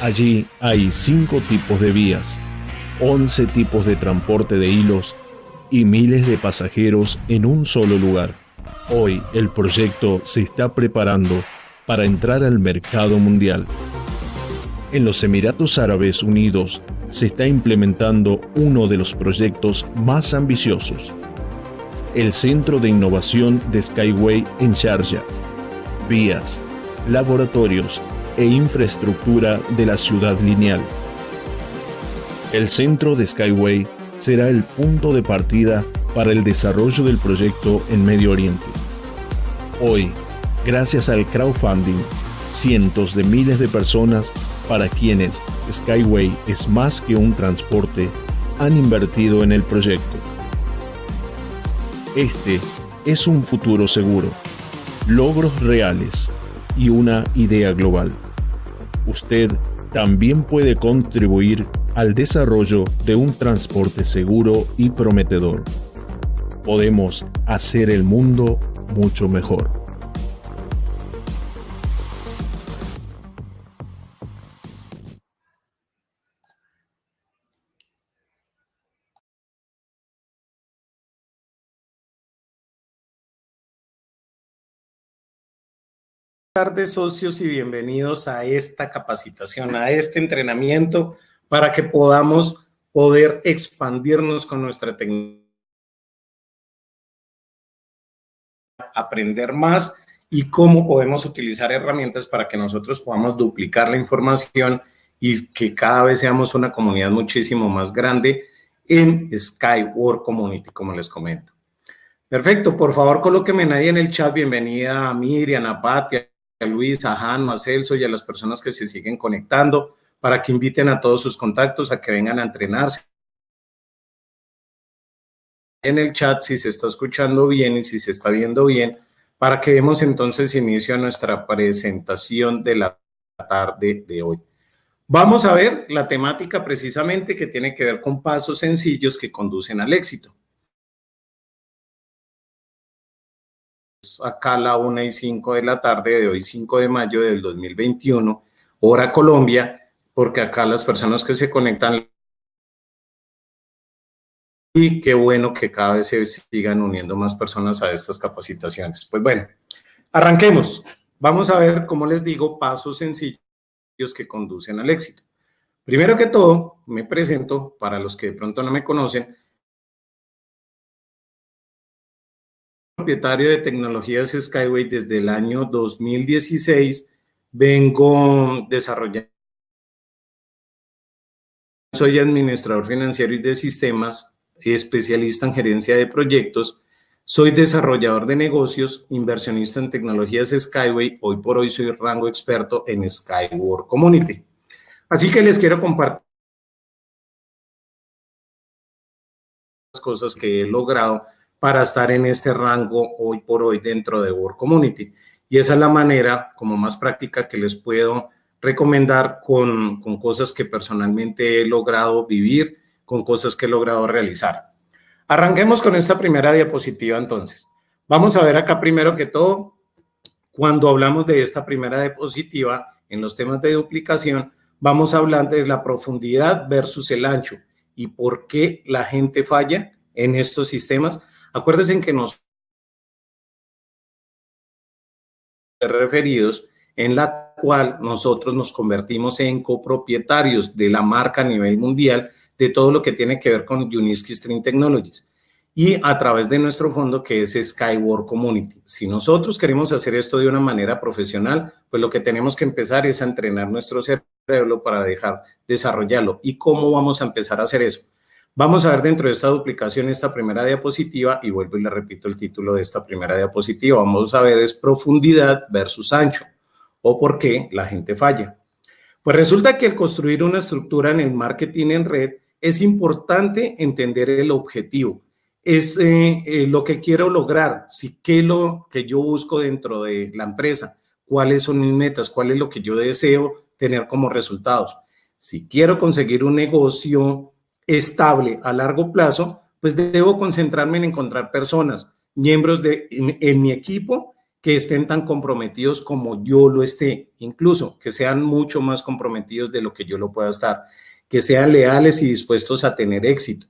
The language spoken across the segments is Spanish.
Allí hay cinco tipos de vías, 11 tipos de transporte de hilos y miles de pasajeros en un solo lugar. Hoy el proyecto se está preparando para entrar al mercado mundial. En los Emiratos Árabes Unidos se está implementando uno de los proyectos más ambiciosos, el Centro de Innovación de Skyway en Sharjah. Vías, laboratorios e infraestructura de la ciudad lineal. El centro de Skyway será el punto de partida para el desarrollo del proyecto en Medio Oriente. Hoy, gracias al crowdfunding, cientos de miles de personas para quienes Skyway es más que un transporte han invertido en el proyecto. Este es un futuro seguro, logros reales y una idea global usted también puede contribuir al desarrollo de un transporte seguro y prometedor. Podemos hacer el mundo mucho mejor. tardes socios y bienvenidos a esta capacitación, a este entrenamiento para que podamos poder expandirnos con nuestra tecnología, aprender más y cómo podemos utilizar herramientas para que nosotros podamos duplicar la información y que cada vez seamos una comunidad muchísimo más grande en Skyward Community, como les comento. Perfecto, por favor colóqueme nadie en el chat, bienvenida a Miriam, a Patia, a Luis, a Hanno, a Celso y a las personas que se siguen conectando para que inviten a todos sus contactos a que vengan a entrenarse. En el chat, si se está escuchando bien y si se está viendo bien, para que demos entonces inicio a nuestra presentación de la tarde de hoy. Vamos a ver la temática precisamente que tiene que ver con pasos sencillos que conducen al éxito. acá la 1 y 5 de la tarde de hoy, 5 de mayo del 2021, hora Colombia, porque acá las personas que se conectan y qué bueno que cada vez se sigan uniendo más personas a estas capacitaciones. Pues bueno, arranquemos. Vamos a ver, como les digo, pasos sencillos que conducen al éxito. Primero que todo, me presento para los que de pronto no me conocen. propietario de tecnologías Skyway desde el año 2016. Vengo desarrollando. Soy administrador financiero y de sistemas, especialista en gerencia de proyectos. Soy desarrollador de negocios, inversionista en tecnologías Skyway. Hoy por hoy soy rango experto en Skyward Community. Así que les quiero compartir las cosas que he logrado para estar en este rango hoy por hoy dentro de word Community. Y esa es la manera como más práctica que les puedo recomendar con, con cosas que personalmente he logrado vivir, con cosas que he logrado realizar. Arranquemos con esta primera diapositiva entonces. Vamos a ver acá primero que todo, cuando hablamos de esta primera diapositiva en los temas de duplicación, vamos a hablar de la profundidad versus el ancho y por qué la gente falla en estos sistemas Acuérdense en que nos referidos en la cual nosotros nos convertimos en copropietarios de la marca a nivel mundial de todo lo que tiene que ver con Uniski Stream Technologies y a través de nuestro fondo que es Skyward Community. Si nosotros queremos hacer esto de una manera profesional, pues lo que tenemos que empezar es a entrenar nuestro cerebro para dejar desarrollarlo. ¿Y cómo vamos a empezar a hacer eso? Vamos a ver dentro de esta duplicación esta primera diapositiva y vuelvo y le repito el título de esta primera diapositiva. Vamos a ver es profundidad versus ancho o por qué la gente falla. Pues resulta que el construir una estructura en el marketing en red es importante entender el objetivo. Es eh, eh, lo que quiero lograr, si qué es lo que yo busco dentro de la empresa, cuáles son mis metas, cuál es lo que yo deseo tener como resultados. Si quiero conseguir un negocio estable a largo plazo, pues debo concentrarme en encontrar personas, miembros de, en, mi equipo que estén tan comprometidos como yo lo esté, incluso que sean mucho más comprometidos de lo que yo lo pueda estar, que sean leales y dispuestos a tener éxito.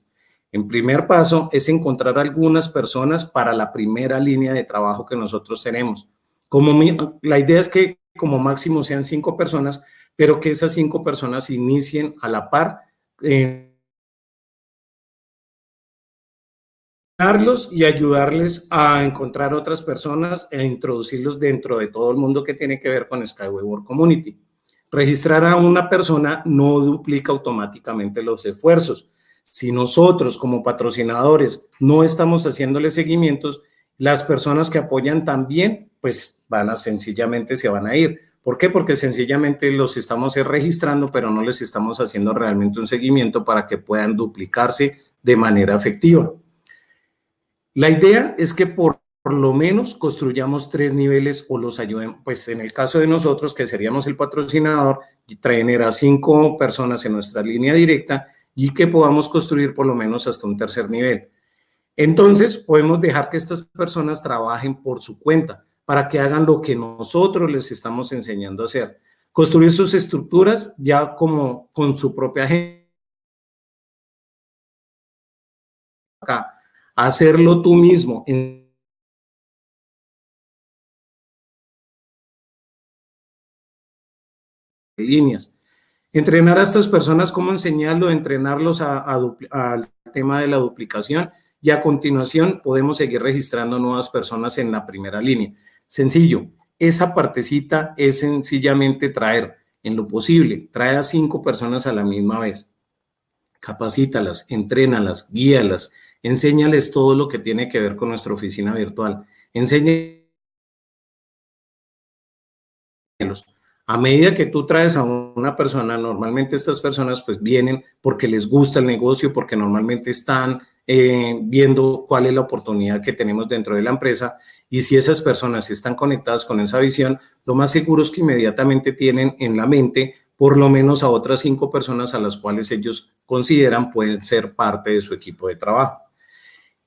En primer paso es encontrar algunas personas para la primera línea de trabajo que nosotros tenemos. Como la idea es que como máximo sean cinco personas, pero que esas cinco personas inicien a la par en eh, y ayudarles a encontrar otras personas e introducirlos dentro de todo el mundo que tiene que ver con Skyway Community. Registrar a una persona no duplica automáticamente los esfuerzos. Si nosotros como patrocinadores no estamos haciéndole seguimientos, las personas que apoyan también, pues van a sencillamente se van a ir. ¿Por qué? Porque sencillamente los estamos registrando, pero no les estamos haciendo realmente un seguimiento para que puedan duplicarse de manera efectiva. La idea es que por, lo menos construyamos tres niveles o los ayuden, pues en el caso de nosotros, que seríamos el patrocinador, y traer a cinco personas en nuestra línea directa y que podamos construir por lo menos hasta un tercer nivel. Entonces, podemos dejar que estas personas trabajen por su cuenta para que hagan lo que nosotros les estamos enseñando a hacer. Construir sus estructuras ya como con su propia gente. Acá hacerlo tú mismo. En líneas. Entrenar a estas personas, cómo enseñarlo, entrenarlos al tema de la duplicación y a continuación podemos seguir registrando nuevas personas en la primera línea. Sencillo, esa partecita es sencillamente traer en lo posible, trae a cinco personas a la misma vez. Capacítalas, entrénalas, guíalas, enséñales todo lo que tiene que ver con nuestra oficina virtual. Enséñalos. A medida que tú traes a una persona, normalmente estas personas pues vienen porque les gusta el negocio, porque normalmente están eh, viendo cuál es la oportunidad que tenemos dentro de la empresa y si esas personas están conectadas con esa visión, lo más seguro es que inmediatamente tienen en la mente por lo menos a otras cinco personas a las cuales ellos consideran pueden ser parte de su equipo de trabajo.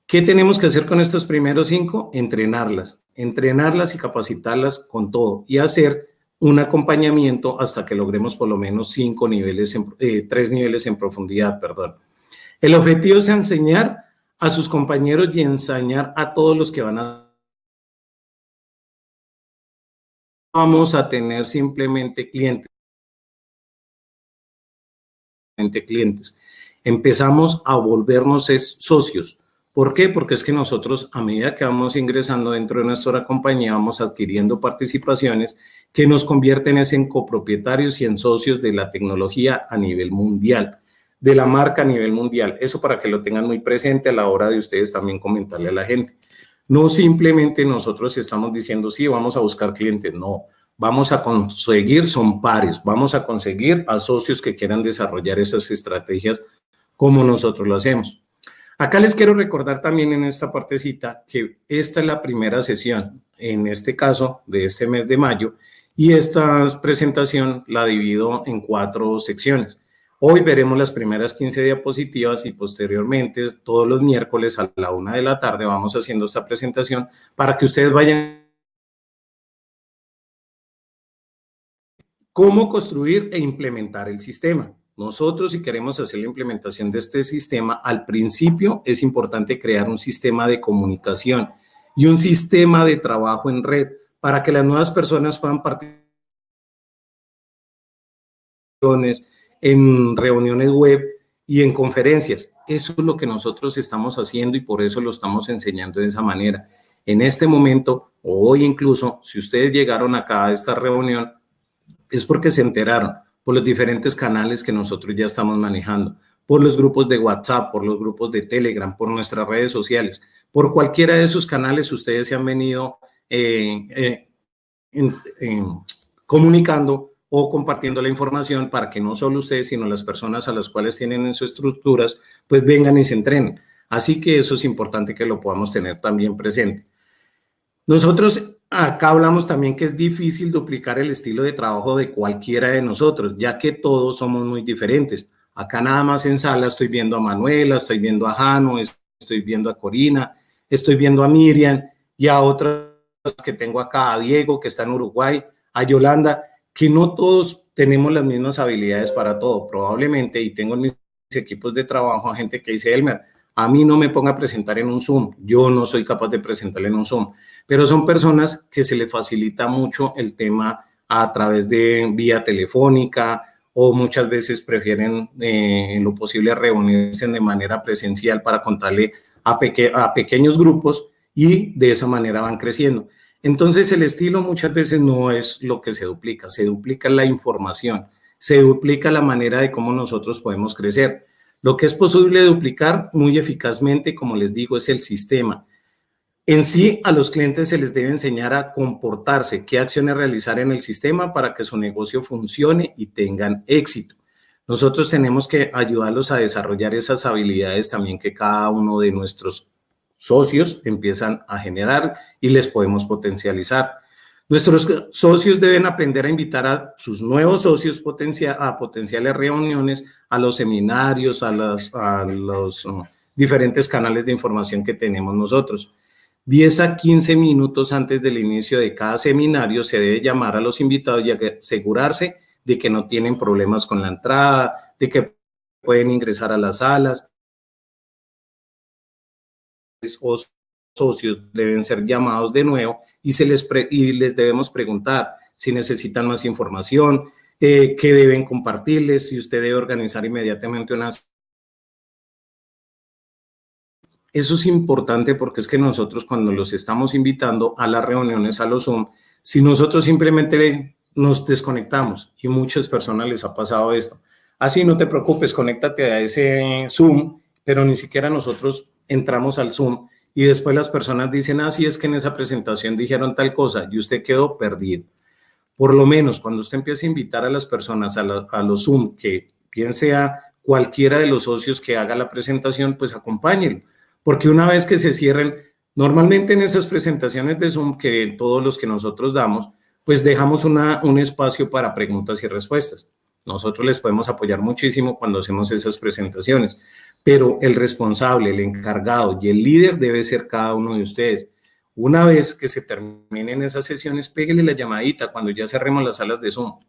¿Qué tenemos que hacer con estos primeros cinco? Entrenarlas, entrenarlas y capacitarlas con todo y hacer un acompañamiento hasta que logremos por lo menos cinco niveles, eh, tres niveles en profundidad, perdón. El objetivo es enseñar a sus compañeros y enseñar a todos los que van a... Vamos a tener simplemente clientes. Clientes. Empezamos a volvernos socios ¿Por qué? Porque es que nosotros a medida que vamos ingresando dentro de nuestra compañía vamos adquiriendo participaciones que nos convierten en copropietarios y en socios de la tecnología a nivel mundial, de la marca a nivel mundial. Eso para que lo tengan muy presente a la hora de ustedes también comentarle a la gente. No simplemente nosotros estamos diciendo, sí, vamos a buscar clientes, no. Vamos a conseguir, son pares, vamos a conseguir a socios que quieran desarrollar esas estrategias como nosotros lo hacemos. Acá les quiero recordar también en esta partecita que esta es la primera sesión, en este caso, de este mes de mayo, y esta presentación la divido en cuatro secciones. Hoy veremos las primeras 15 diapositivas y posteriormente todos los miércoles a la una de la tarde vamos haciendo esta presentación para que ustedes vayan cómo construir e implementar el sistema. Nosotros, si queremos hacer la implementación de este sistema, al principio es importante crear un sistema de comunicación y un sistema de trabajo en red para que las nuevas personas puedan participar en reuniones web y en conferencias. Eso es lo que nosotros estamos haciendo y por eso lo estamos enseñando de esa manera. En este momento, o hoy incluso, si ustedes llegaron acá a esta reunión, es porque se enteraron por los diferentes canales que nosotros ya estamos manejando, por los grupos de WhatsApp, por los grupos de Telegram, por nuestras redes sociales, por cualquiera de esos canales ustedes se han venido eh, eh, em, comunicando o compartiendo la información para que no solo ustedes, sino las personas a las cuales tienen en sus estructuras, pues vengan y se entrenen. Así que eso es importante que lo podamos tener también presente. Nosotros Acá hablamos también que es difícil duplicar el estilo de trabajo de cualquiera de nosotros, ya que todos somos muy diferentes. Acá nada más en sala estoy viendo a Manuela, estoy viendo a Jano, estoy viendo a Corina, estoy viendo a Miriam y a otras que tengo acá, a Diego que está en Uruguay, a Yolanda, que no todos tenemos las mismas habilidades para todo, probablemente, y tengo en mis equipos de trabajo a gente que dice, Elmer, a mí no me ponga a presentar en un Zoom, yo no soy capaz de presentar en un Zoom, pero son personas que se le facilita mucho el tema a través de vía telefónica o muchas veces prefieren eh, en lo posible reunirse de manera presencial para contarle a, a pequeños grupos y de esa manera van creciendo. Entonces el estilo muchas veces no es lo que se duplica, se duplica la información, se duplica la manera de cómo nosotros podemos crecer. Lo que es posible duplicar muy eficazmente, como les digo, es el sistema. En sí, a los clientes se les debe enseñar a comportarse, qué acciones realizar en el sistema para que su negocio funcione y tengan éxito. Nosotros tenemos que ayudarlos a desarrollar esas habilidades también que cada uno de nuestros socios empiezan a generar y les podemos potencializar. Nuestros socios deben aprender a invitar a sus nuevos socios a potenciales reuniones, a los seminarios, a los uh, diferentes canales de información que tenemos nosotros. 10 a 15 minutos antes del inicio de cada seminario se debe llamar a los invitados y asegurarse de que no tienen problemas con la entrada, de que pueden ingresar a las salas. O socios deben ser llamados de nuevo y, se les, les debemos preguntar si necesitan más información, eh, qué deben compartirles, si usted debe organizar inmediatamente una eso es importante porque es que nosotros cuando los estamos invitando a las reuniones, a los Zoom, si nosotros simplemente nos desconectamos y muchas personas les ha pasado esto, así ah, no te preocupes, conéctate a ese Zoom, pero ni siquiera nosotros entramos al Zoom y después las personas dicen, así ah, sí, es que en esa presentación dijeron tal cosa y usted quedó perdido. Por lo menos cuando usted empiece a invitar a las personas a, a los Zoom, que bien sea cualquiera de los socios que haga la presentación, pues acompáñenlo porque una vez que se cierren, normalmente en esas presentaciones de Zoom que todos los que nosotros damos, pues dejamos una, un espacio para preguntas y respuestas. Nosotros les podemos apoyar muchísimo cuando hacemos esas presentaciones, pero el responsable, el encargado y el líder debe ser cada uno de ustedes. Una vez que se terminen esas sesiones, pégale la llamadita cuando ya cerremos las salas de Zoom.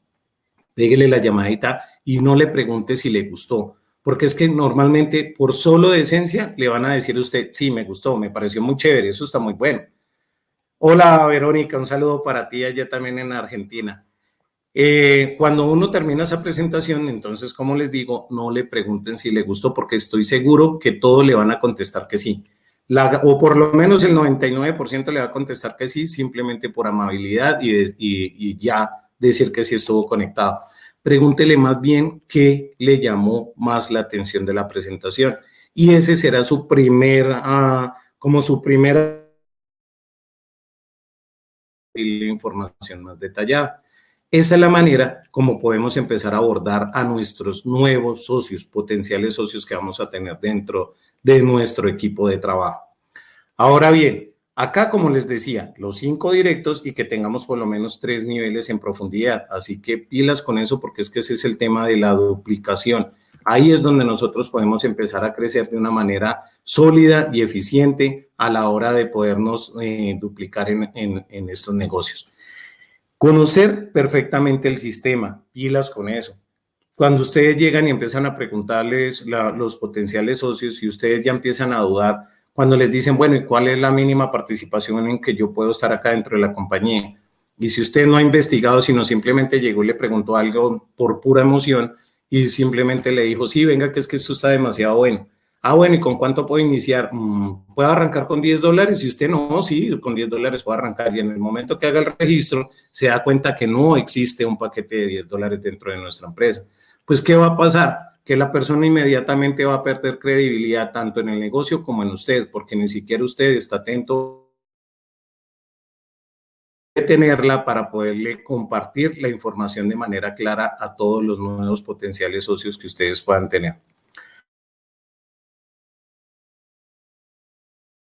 Pégale la llamadita y no le pregunte si le gustó porque es que normalmente por solo decencia le van a decir a usted, sí, me gustó, me pareció muy chévere, eso está muy bueno. Hola Verónica, un saludo para ti allá también en Argentina. Eh, cuando uno termina esa presentación, entonces, como les digo, no le pregunten si le gustó, porque estoy seguro que todos le van a contestar que sí. o por lo menos el 99% le va a contestar que sí, simplemente por amabilidad y, y ya decir que sí estuvo conectado pregúntele más bien qué le llamó más la atención de la presentación. Y ese será su primer, ah, como su primera información más detallada. Esa es la manera como podemos empezar a abordar a nuestros nuevos socios, potenciales socios que vamos a tener dentro de nuestro equipo de trabajo. Ahora bien, Acá, como les decía, los cinco directos y que tengamos por lo menos tres niveles en profundidad. Así que pilas con eso porque es que ese es el tema de la duplicación. Ahí es donde nosotros podemos empezar a crecer de una manera sólida y eficiente a la hora de podernos eh, duplicar en, estos negocios. Conocer perfectamente el sistema, pilas con eso cuando ustedes llegan y empiezan a preguntarles los potenciales socios y ustedes ya empiezan a dudar cuando les dicen, bueno, ¿y cuál es la mínima participación en que yo puedo estar acá dentro de la compañía? Y si usted no ha investigado, sino simplemente llegó y le preguntó algo por pura emoción y simplemente le dijo, sí, venga, que es que esto está demasiado bueno. Ah, bueno, ¿y con cuánto puedo iniciar? Mm, ¿Puedo arrancar con 10 dólares? Y usted no, sí, con 10 dólares puedo arrancar. Y en el momento que haga el registro, se da cuenta que no existe un paquete de 10 dólares dentro de nuestra empresa. Pues, ¿qué va a pasar? que la persona inmediatamente va a perder credibilidad tanto en el negocio como en usted, porque ni siquiera usted está atento a tenerla para poderle compartir la información de manera clara a todos los nuevos potenciales socios que ustedes puedan tener.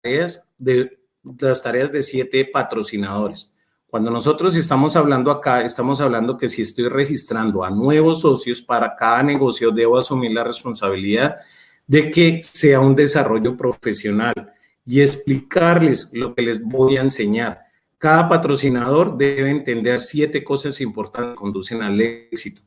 De las tareas de siete patrocinadores. Cuando nosotros estamos hablando acá, estamos hablando que si estoy registrando a nuevos socios para cada negocio, debo asumir la responsabilidad de que sea un desarrollo profesional y explicarles lo que les voy a enseñar. Cada patrocinador debe entender siete cosas importantes que conducen al éxito.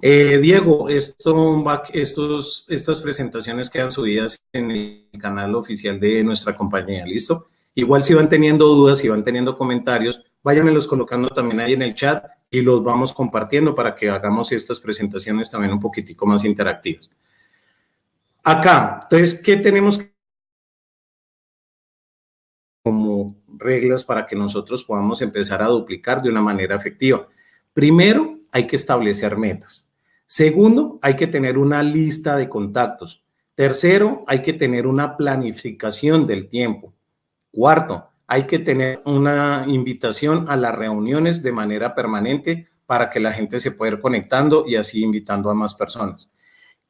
Eh, Diego, esto, estos, estas presentaciones quedan subidas en el canal oficial de nuestra compañía, ¿listo? Igual si van teniendo dudas, si van teniendo comentarios, los colocando también ahí en el chat y los vamos compartiendo para que hagamos estas presentaciones también un poquitico más interactivas. Acá, entonces, ¿qué tenemos como reglas para que nosotros podamos empezar a duplicar de una manera efectiva? Primero, hay que establecer metas. Segundo, hay que tener una lista de contactos. Tercero, hay que tener una planificación del tiempo. Cuarto, hay que tener una invitación a las reuniones de manera permanente para que la gente se pueda ir conectando y así invitando a más personas.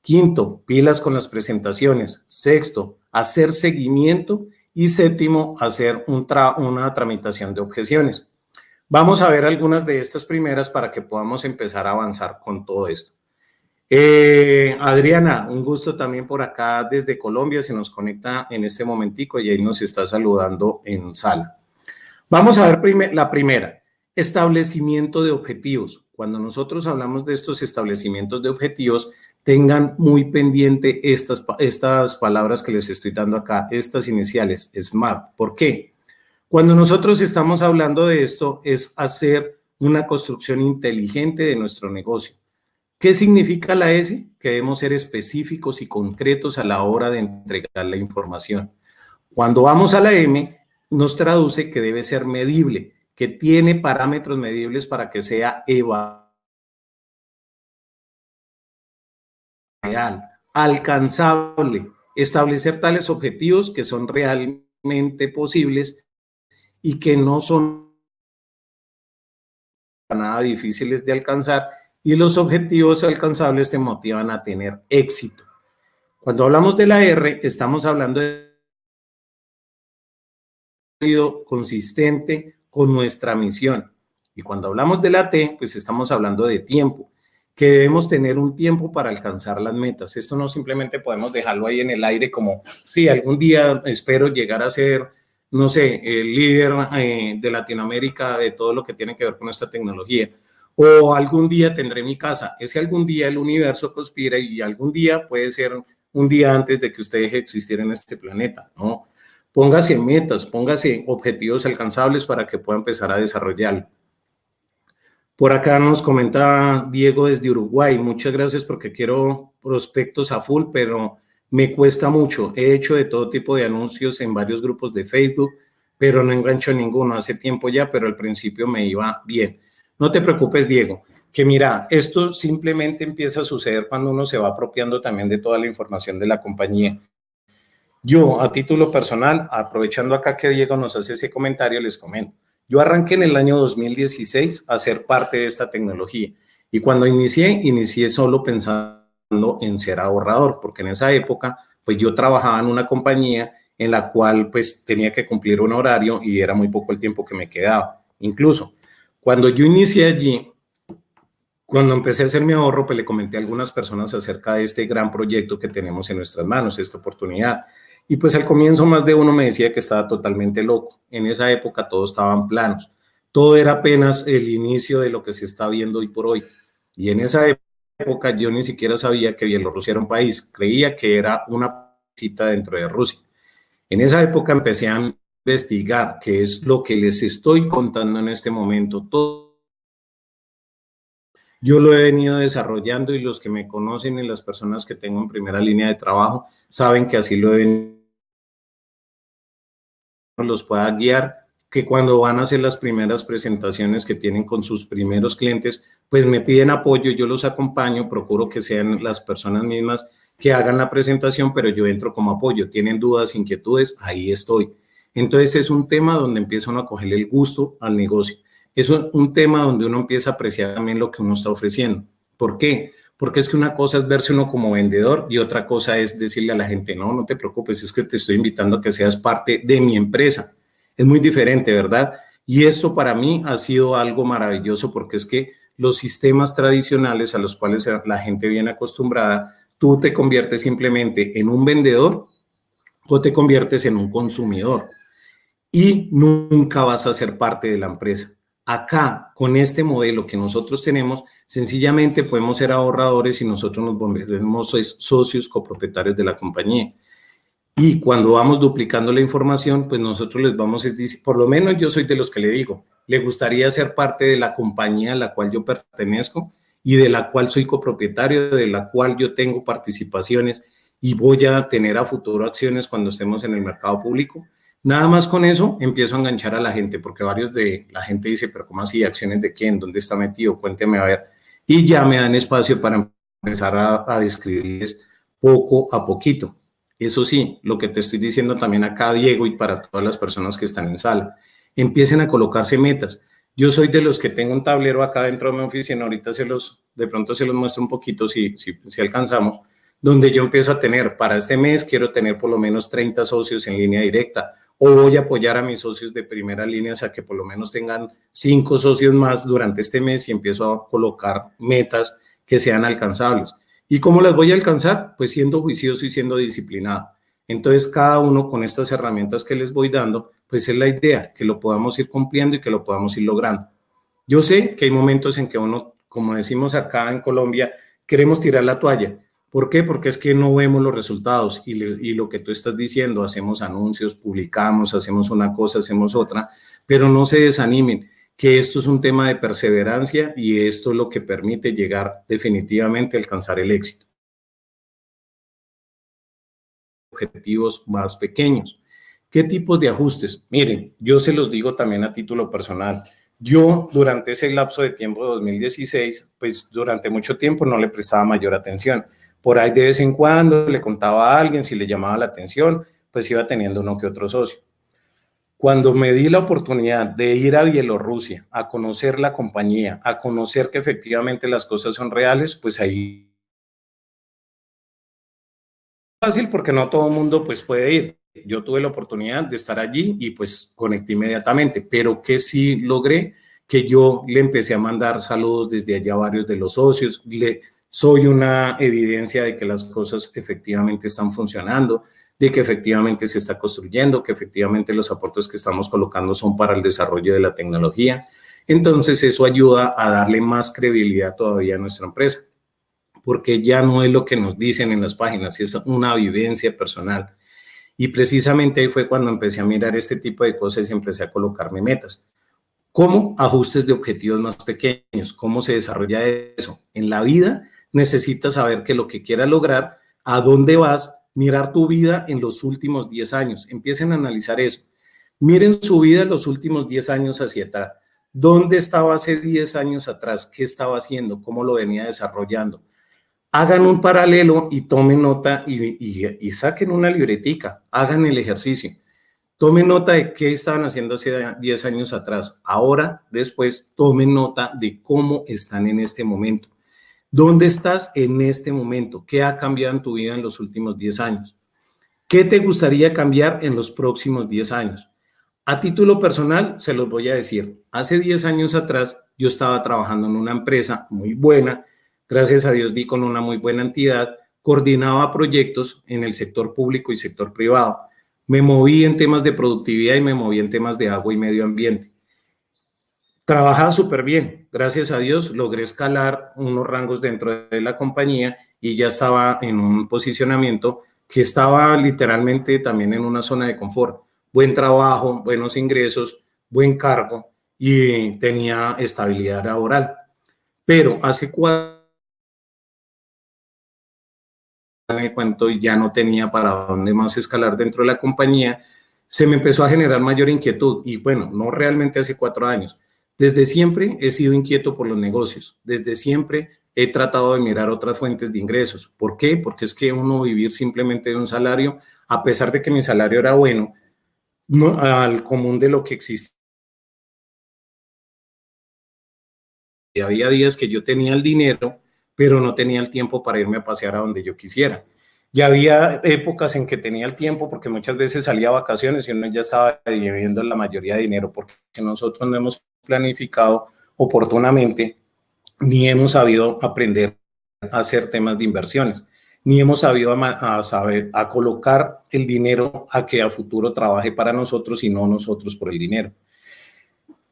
Quinto, pilas con las presentaciones. Sexto, hacer seguimiento. Y séptimo, hacer una tramitación de objeciones. Vamos a ver algunas de estas primeras para que podamos empezar a avanzar con todo esto. Eh, Adriana, un gusto también por acá desde Colombia, se nos conecta en este momentico y ahí nos está saludando en sala. Vamos a ver la primera, establecimiento de objetivos. Cuando nosotros hablamos de estos establecimientos de objetivos, tengan muy pendiente estas, estas palabras que les estoy dando acá, estas iniciales, SMART. ¿Por qué? Cuando nosotros estamos hablando de esto, es hacer una construcción inteligente de nuestro negocio ¿Qué significa la S? Que debemos ser específicos y concretos a la hora de entregar la información. Cuando vamos a la M, nos traduce que debe ser medible, que tiene parámetros medibles para que sea evaluable. alcanzable, establecer tales objetivos que son realmente posibles y que no son nada difíciles de alcanzar y los objetivos alcanzables te motivan a tener éxito. Cuando hablamos de la R, estamos hablando de consistente con nuestra misión. Y cuando hablamos de la T, pues estamos hablando de tiempo, que debemos tener un tiempo para alcanzar las metas. Esto no simplemente podemos dejarlo ahí en el aire como, sí, algún día espero llegar a ser, no sé, el líder eh, de Latinoamérica de todo lo que tiene que ver con nuestra tecnología o algún día tendré mi casa. Ese algún día el universo conspira y algún día puede ser un día antes de que usted deje de existir en este planeta, ¿no? Póngase metas, póngase objetivos alcanzables para que pueda empezar a desarrollarlo. Por acá nos comentaba Diego desde Uruguay, muchas gracias porque quiero prospectos a full, pero me cuesta mucho. He hecho de todo tipo de anuncios en varios grupos de Facebook, pero no engancho ninguno hace tiempo ya, pero al principio me iba bien. No te preocupes, Diego, que mira, esto simplemente empieza a suceder cuando uno se va apropiando también de toda la información de la compañía. Yo, a título personal, aprovechando acá que Diego nos hace ese comentario, les comento. Yo arranqué en el año 2016 a ser parte de esta tecnología y cuando inicié, inicié solo pensando en ser ahorrador, porque en esa época, pues yo trabajaba en una compañía en la cual pues tenía que cumplir un horario y era muy poco el tiempo que me quedaba. Incluso cuando yo inicié allí, cuando empecé a hacer mi ahorro, pues le comenté a algunas personas acerca de este gran proyecto que tenemos en nuestras manos, esta oportunidad. Y pues al comienzo más de uno me decía que estaba totalmente loco. En esa época todos estaban planos. Todo era apenas el inicio de lo que se está viendo hoy por hoy. Y en esa época yo ni siquiera sabía que Bielorrusia era un país. Creía que era una cita dentro de Rusia. En esa época empecé a investigar, que es lo que les estoy contando en este momento. Todo yo lo he venido desarrollando y los que me conocen y las personas que tengo en primera línea de trabajo saben que así lo he venido. Los pueda guiar, que cuando van a hacer las primeras presentaciones que tienen con sus primeros clientes, pues me piden apoyo, yo los acompaño, procuro que sean las personas mismas que hagan la presentación, pero yo entro como apoyo. Tienen dudas, inquietudes, ahí estoy entonces es un tema donde empieza uno a cogerle el gusto al negocio. Es un tema donde uno empieza a apreciar también lo que uno está ofreciendo. ¿Por qué? Porque es que una cosa es verse uno como vendedor y otra cosa es decirle a la gente, no, no te preocupes, es que te estoy invitando a que seas parte de mi empresa. Es muy diferente, ¿verdad? Y esto para mí ha sido algo maravilloso porque es que los sistemas tradicionales a los cuales la gente viene acostumbrada, tú te conviertes simplemente en un vendedor o te conviertes en un consumidor y nunca vas a ser parte de la empresa. Acá, con este modelo que nosotros tenemos, sencillamente podemos ser ahorradores y nosotros nos volvemos pues, socios copropietarios de la compañía. Y cuando vamos duplicando la información, pues nosotros les vamos a decir, por lo menos yo soy de los que le digo, le gustaría ser parte de la compañía a la cual yo pertenezco y de la cual soy copropietario, de la cual yo tengo participaciones y voy a tener a futuro acciones cuando estemos en el mercado público Nada más con eso empiezo a enganchar a la gente, porque varios de la gente dice, pero ¿cómo así? ¿Acciones de quién? ¿Dónde está metido? Cuénteme a ver. Y ya me dan espacio para empezar a, a describirles poco a poquito. Eso sí, lo que te estoy diciendo también acá, Diego, y para todas las personas que están en sala, empiecen a colocarse metas. Yo soy de los que tengo un tablero acá dentro de mi oficina, ahorita se los, de pronto se los muestro un poquito si, si, si alcanzamos, donde yo empiezo a tener, para este mes quiero tener por lo menos 30 socios en línea directa, o voy a apoyar a mis socios de primera línea, o sea, que por lo menos tengan cinco socios más durante este mes y empiezo a colocar metas que sean alcanzables. ¿Y cómo las voy a alcanzar? Pues siendo juicioso y siendo disciplinado. Entonces, cada uno con estas herramientas que les voy dando, pues es la idea, que lo podamos ir cumpliendo y que lo podamos ir logrando. Yo sé que hay momentos en que uno, como decimos acá en Colombia, queremos tirar la toalla, ¿Por qué? Porque es que no vemos los resultados y, lo que tú estás diciendo, hacemos anuncios, publicamos, hacemos una cosa, hacemos otra, pero no se desanimen, que esto es un tema de perseverancia y esto es lo que permite llegar definitivamente a alcanzar el éxito. Objetivos más pequeños. ¿Qué tipos de ajustes? Miren, yo se los digo también a título personal. Yo durante ese lapso de tiempo de 2016, pues durante mucho tiempo no le prestaba mayor atención por ahí de vez en cuando le contaba a alguien, si le llamaba la atención, pues iba teniendo uno que otro socio. Cuando me di la oportunidad de ir a Bielorrusia, a conocer la compañía, a conocer que efectivamente las cosas son reales, pues ahí fácil porque no todo el mundo pues puede ir. Yo tuve la oportunidad de estar allí y pues conecté inmediatamente, pero que sí logré que yo le empecé a mandar saludos desde allá a varios de los socios, le, soy una evidencia de que las cosas efectivamente están funcionando, de que efectivamente se está construyendo, que efectivamente los aportes que estamos colocando son para el desarrollo de la tecnología. Entonces eso ayuda a darle más credibilidad todavía a nuestra empresa, porque ya no es lo que nos dicen en las páginas, es una vivencia personal. Y precisamente ahí fue cuando empecé a mirar este tipo de cosas y empecé a colocarme metas. ¿Cómo? Ajustes de objetivos más pequeños. ¿Cómo se desarrolla eso? En la vida necesitas saber que lo que quieras lograr, a dónde vas, mirar tu vida en los últimos 10 años. Empiecen a analizar eso. Miren su vida en los últimos 10 años hacia atrás. ¿Dónde estaba hace 10 años atrás? ¿Qué estaba haciendo? ¿Cómo lo venía desarrollando? Hagan un paralelo y tomen nota y, saquen una libretica. Hagan el ejercicio. Tomen nota de qué estaban haciendo hace 10 años atrás. Ahora, después, tomen nota de cómo están en este momento. ¿Dónde estás en este momento? ¿Qué ha cambiado en tu vida en los últimos 10 años? ¿Qué te gustaría cambiar en los próximos 10 años? A título personal, se los voy a decir. Hace 10 años atrás, yo estaba trabajando en una empresa muy buena. Gracias a Dios vi con una muy buena entidad. Coordinaba proyectos en el sector público y sector privado. Me moví en temas de productividad y me moví en temas de agua y medio ambiente. Trabajaba súper bien. Gracias a Dios logré escalar unos rangos dentro de la compañía y ya estaba en un posicionamiento que estaba literalmente también en una zona de confort. Buen trabajo, buenos ingresos, buen cargo y tenía estabilidad laboral. Pero hace cuatro años, ya no tenía para dónde más escalar dentro de la compañía, se me empezó a generar mayor inquietud y bueno, no realmente hace cuatro años, desde siempre he sido inquieto por los negocios, desde siempre he tratado de mirar otras fuentes de ingresos. ¿Por qué? Porque es que uno vivir simplemente de un salario, a pesar de que mi salario era bueno, al común de lo que existe. Había días que yo tenía el dinero, pero no tenía el tiempo para irme a pasear a donde yo quisiera. Y había épocas en que tenía el tiempo, porque muchas veces salía a vacaciones y uno ya estaba viviendo la mayoría de dinero, porque nosotros no hemos planificado oportunamente, ni hemos sabido aprender a hacer temas de inversiones, ni hemos sabido a, saber a colocar el dinero a que a futuro trabaje para nosotros y no nosotros por el dinero.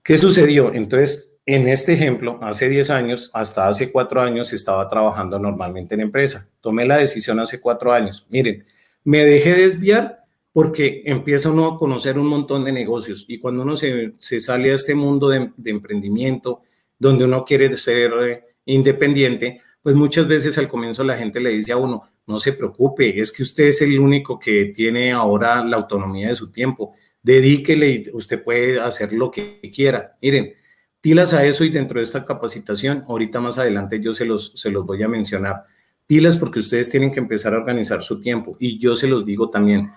¿Qué sucedió? Entonces, en este ejemplo, hace 10 años, hasta hace 4 años estaba trabajando normalmente en empresa. Tomé la decisión hace 4 años. Miren, me dejé desviar porque empieza uno a conocer un montón de negocios y cuando uno se, sale a este mundo de, emprendimiento, donde uno quiere ser eh, independiente, pues muchas veces al comienzo la gente le dice a uno, no se preocupe, es que usted es el único que tiene ahora la autonomía de su tiempo, dedíquele y usted puede hacer lo que quiera. Miren, pilas a eso y dentro de esta capacitación, ahorita más adelante yo se los, se los voy a mencionar. Pilas porque ustedes tienen que empezar a organizar su tiempo y yo se los digo también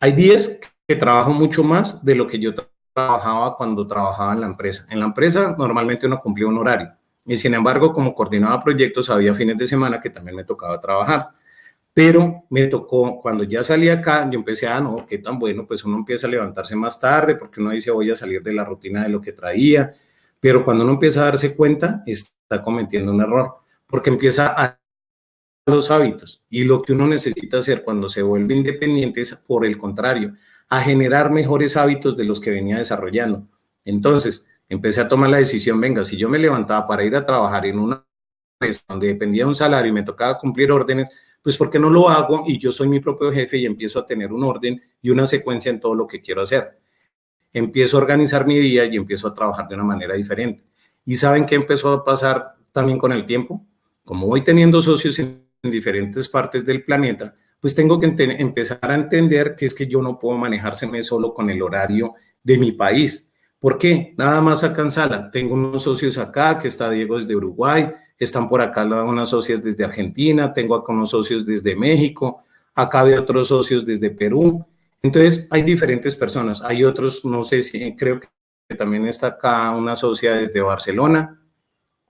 hay días que trabajo mucho más de lo que yo trabajaba cuando trabajaba en la empresa. En la empresa normalmente uno cumplía un horario y sin embargo como coordinaba proyectos había fines de semana que también me tocaba trabajar. Pero me tocó, cuando ya salí acá, yo empecé, a, no, qué tan bueno, pues uno empieza a levantarse más tarde porque uno dice, voy a salir de la rutina de lo que traía. Pero cuando uno empieza a darse cuenta, está cometiendo un error porque empieza a los hábitos. Y lo que uno necesita hacer cuando se vuelve independiente es, por el contrario, a generar mejores hábitos de los que venía desarrollando. Entonces, empecé a tomar la decisión, venga, si yo me levantaba para ir a trabajar en una empresa donde dependía un salario y me tocaba cumplir órdenes, pues ¿por qué no lo hago? Y yo soy mi propio jefe y empiezo a tener un orden y una secuencia en todo lo que quiero hacer. Empiezo a organizar mi día y empiezo a trabajar de una manera diferente. ¿Y saben qué empezó a pasar también con el tiempo? Como voy teniendo socios en en diferentes partes del planeta, pues tengo que empezar a entender que es que yo no puedo manejárseme solo con el horario de mi país. ¿Por qué? Nada más alcanzarla. Tengo unos socios acá, que está Diego desde Uruguay, están por acá unas socias desde Argentina, tengo acá unos socios desde México, acá de otros socios desde Perú. Entonces, hay diferentes personas. Hay otros, no sé si creo que también está acá una socia desde Barcelona.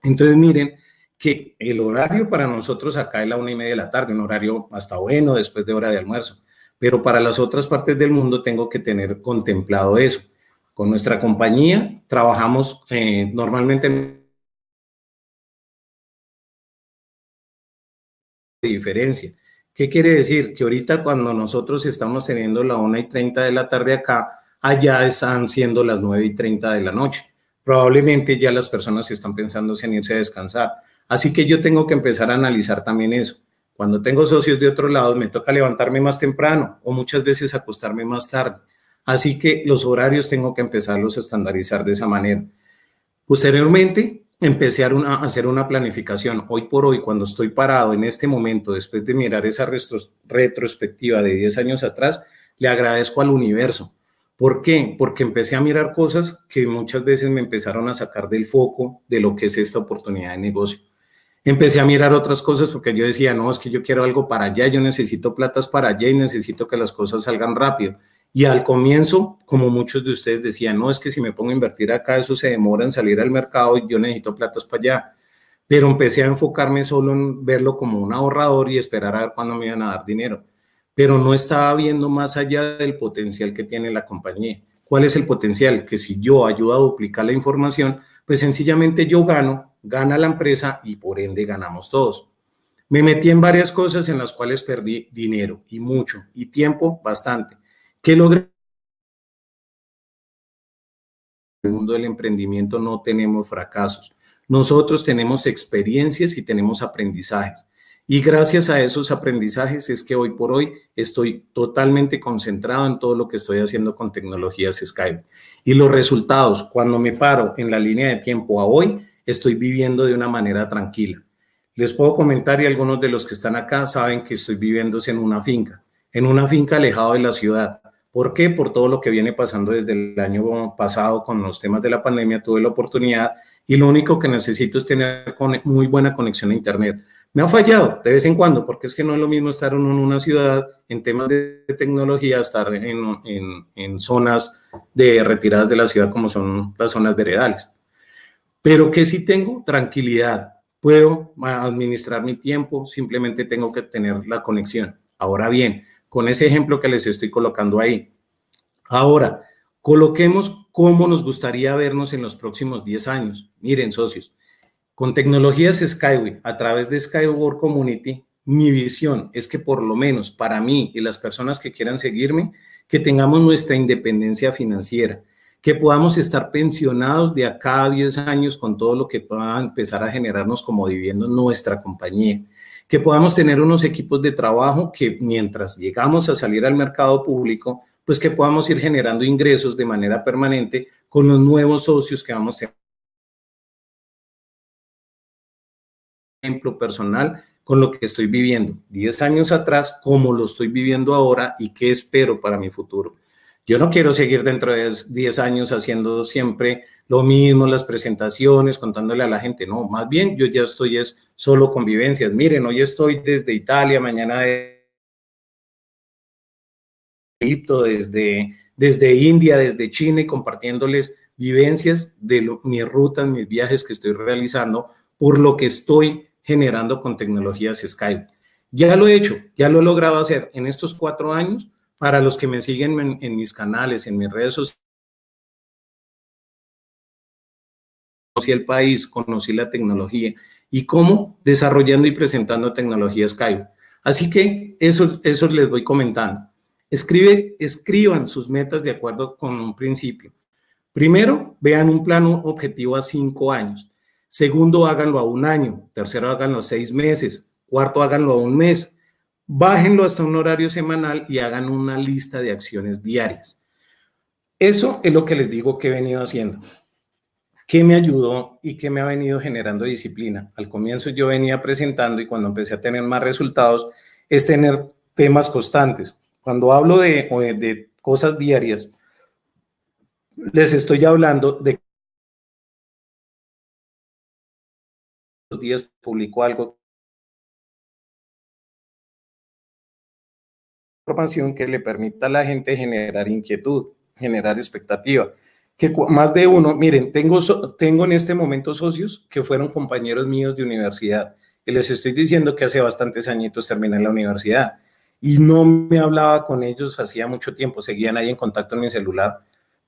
Entonces, miren, que el horario para nosotros acá es la una y media de la tarde, un horario hasta bueno después de hora de almuerzo, pero para las otras partes del mundo tengo que tener contemplado eso. Con nuestra compañía trabajamos eh, normalmente en diferencia. ¿Qué quiere decir? Que ahorita cuando nosotros estamos teniendo la una y treinta de la tarde acá, allá están siendo las 9 y 30 de la noche. Probablemente ya las personas están pensando en irse a descansar Así que yo tengo que empezar a analizar también eso. Cuando tengo socios de otro lado, me toca levantarme más temprano o muchas veces acostarme más tarde. Así que los horarios tengo que empezarlos a estandarizar de esa manera. Posteriormente, empecé a, hacer una planificación. Hoy por hoy, cuando estoy parado en este momento, después de mirar esa retrospectiva de 10 años atrás, le agradezco al universo. ¿Por qué? Porque empecé a mirar cosas que muchas veces me empezaron a sacar del foco de lo que es esta oportunidad de negocio empecé a mirar otras cosas porque yo decía, no, es que yo quiero algo para allá, yo necesito platas para allá y necesito que las cosas salgan rápido. Y al comienzo, como muchos de ustedes decían, no, es que si me pongo a invertir acá, eso se demora en salir al mercado y yo necesito platas para allá. Pero empecé a enfocarme solo en verlo como un ahorrador y esperar a ver cuándo me iban a dar dinero. Pero no estaba viendo más allá del potencial que tiene la compañía. ¿Cuál es el potencial? Que si yo ayudo a duplicar la información, pues sencillamente yo gano gana la empresa y por ende ganamos todos. Me metí en varias cosas en las cuales perdí dinero y mucho y tiempo bastante. ¿Qué logré? En el mundo del emprendimiento no tenemos fracasos. Nosotros tenemos experiencias y tenemos aprendizajes. Y gracias a esos aprendizajes es que hoy por hoy estoy totalmente concentrado en todo lo que estoy haciendo con tecnologías Skype. Y los resultados, cuando me paro en la línea de tiempo a hoy, estoy viviendo de una manera tranquila. Les puedo comentar y algunos de los que están acá saben que estoy viviendo en una finca, en una finca alejado de la ciudad. ¿Por qué? Por todo lo que viene pasando desde el año pasado con los temas de la pandemia, tuve la oportunidad y lo único que necesito es tener muy buena conexión a Internet. Me ha fallado de vez en cuando, porque es que no es lo mismo estar en una ciudad en temas de tecnología, estar en, en zonas de retiradas de la ciudad como son las zonas veredales. Pero que si tengo tranquilidad, puedo administrar mi tiempo, simplemente tengo que tener la conexión. Ahora bien, con ese ejemplo que les estoy colocando ahí. Ahora, coloquemos cómo nos gustaría vernos en los próximos 10 años. Miren, socios, con tecnologías Skyway, a través de Skyward Community, mi visión es que por lo menos para mí y las personas que quieran seguirme, que tengamos nuestra independencia financiera, que podamos estar pensionados de acá a 10 años con todo lo que pueda empezar a generarnos como viviendo nuestra compañía, que podamos tener unos equipos de trabajo que mientras llegamos a salir al mercado público, pues que podamos ir generando ingresos de manera permanente con los nuevos socios que vamos a Ejemplo personal con lo que estoy viviendo 10 años atrás, como lo estoy viviendo ahora y qué espero para mi futuro. Yo no quiero seguir dentro de 10 años haciendo siempre lo mismo, las presentaciones, contándole a la gente. No, más bien yo ya estoy es solo convivencias. Miren, hoy estoy desde Italia, mañana de Egipto, desde, desde India, desde China y compartiéndoles vivencias de mis rutas, mis viajes que estoy realizando por lo que estoy generando con tecnologías Skype. Ya lo he hecho, ya lo he logrado hacer en estos cuatro años para los que me siguen en, mis canales, en mis redes sociales, conocí el país, conocí la tecnología y cómo desarrollando y presentando tecnologías Skype. Así que eso, eso les voy comentando. Escribe, escriban sus metas de acuerdo con un principio. Primero, vean un plano objetivo a cinco años. Segundo, háganlo a un año. Tercero, háganlo a seis meses. Cuarto, háganlo a un mes bájenlo hasta un horario semanal y hagan una lista de acciones diarias. Eso es lo que les digo que he venido haciendo. ¿Qué me ayudó y qué me ha venido generando disciplina? Al comienzo yo venía presentando y cuando empecé a tener más resultados es tener temas constantes. Cuando hablo de, cosas diarias, les estoy hablando de los días publicó algo que le permita a la gente generar inquietud, generar expectativa. Que más de uno, miren, tengo, tengo en este momento socios que fueron compañeros míos de universidad y les estoy diciendo que hace bastantes añitos terminé la universidad y no me hablaba con ellos hacía mucho tiempo, seguían ahí en contacto en mi celular,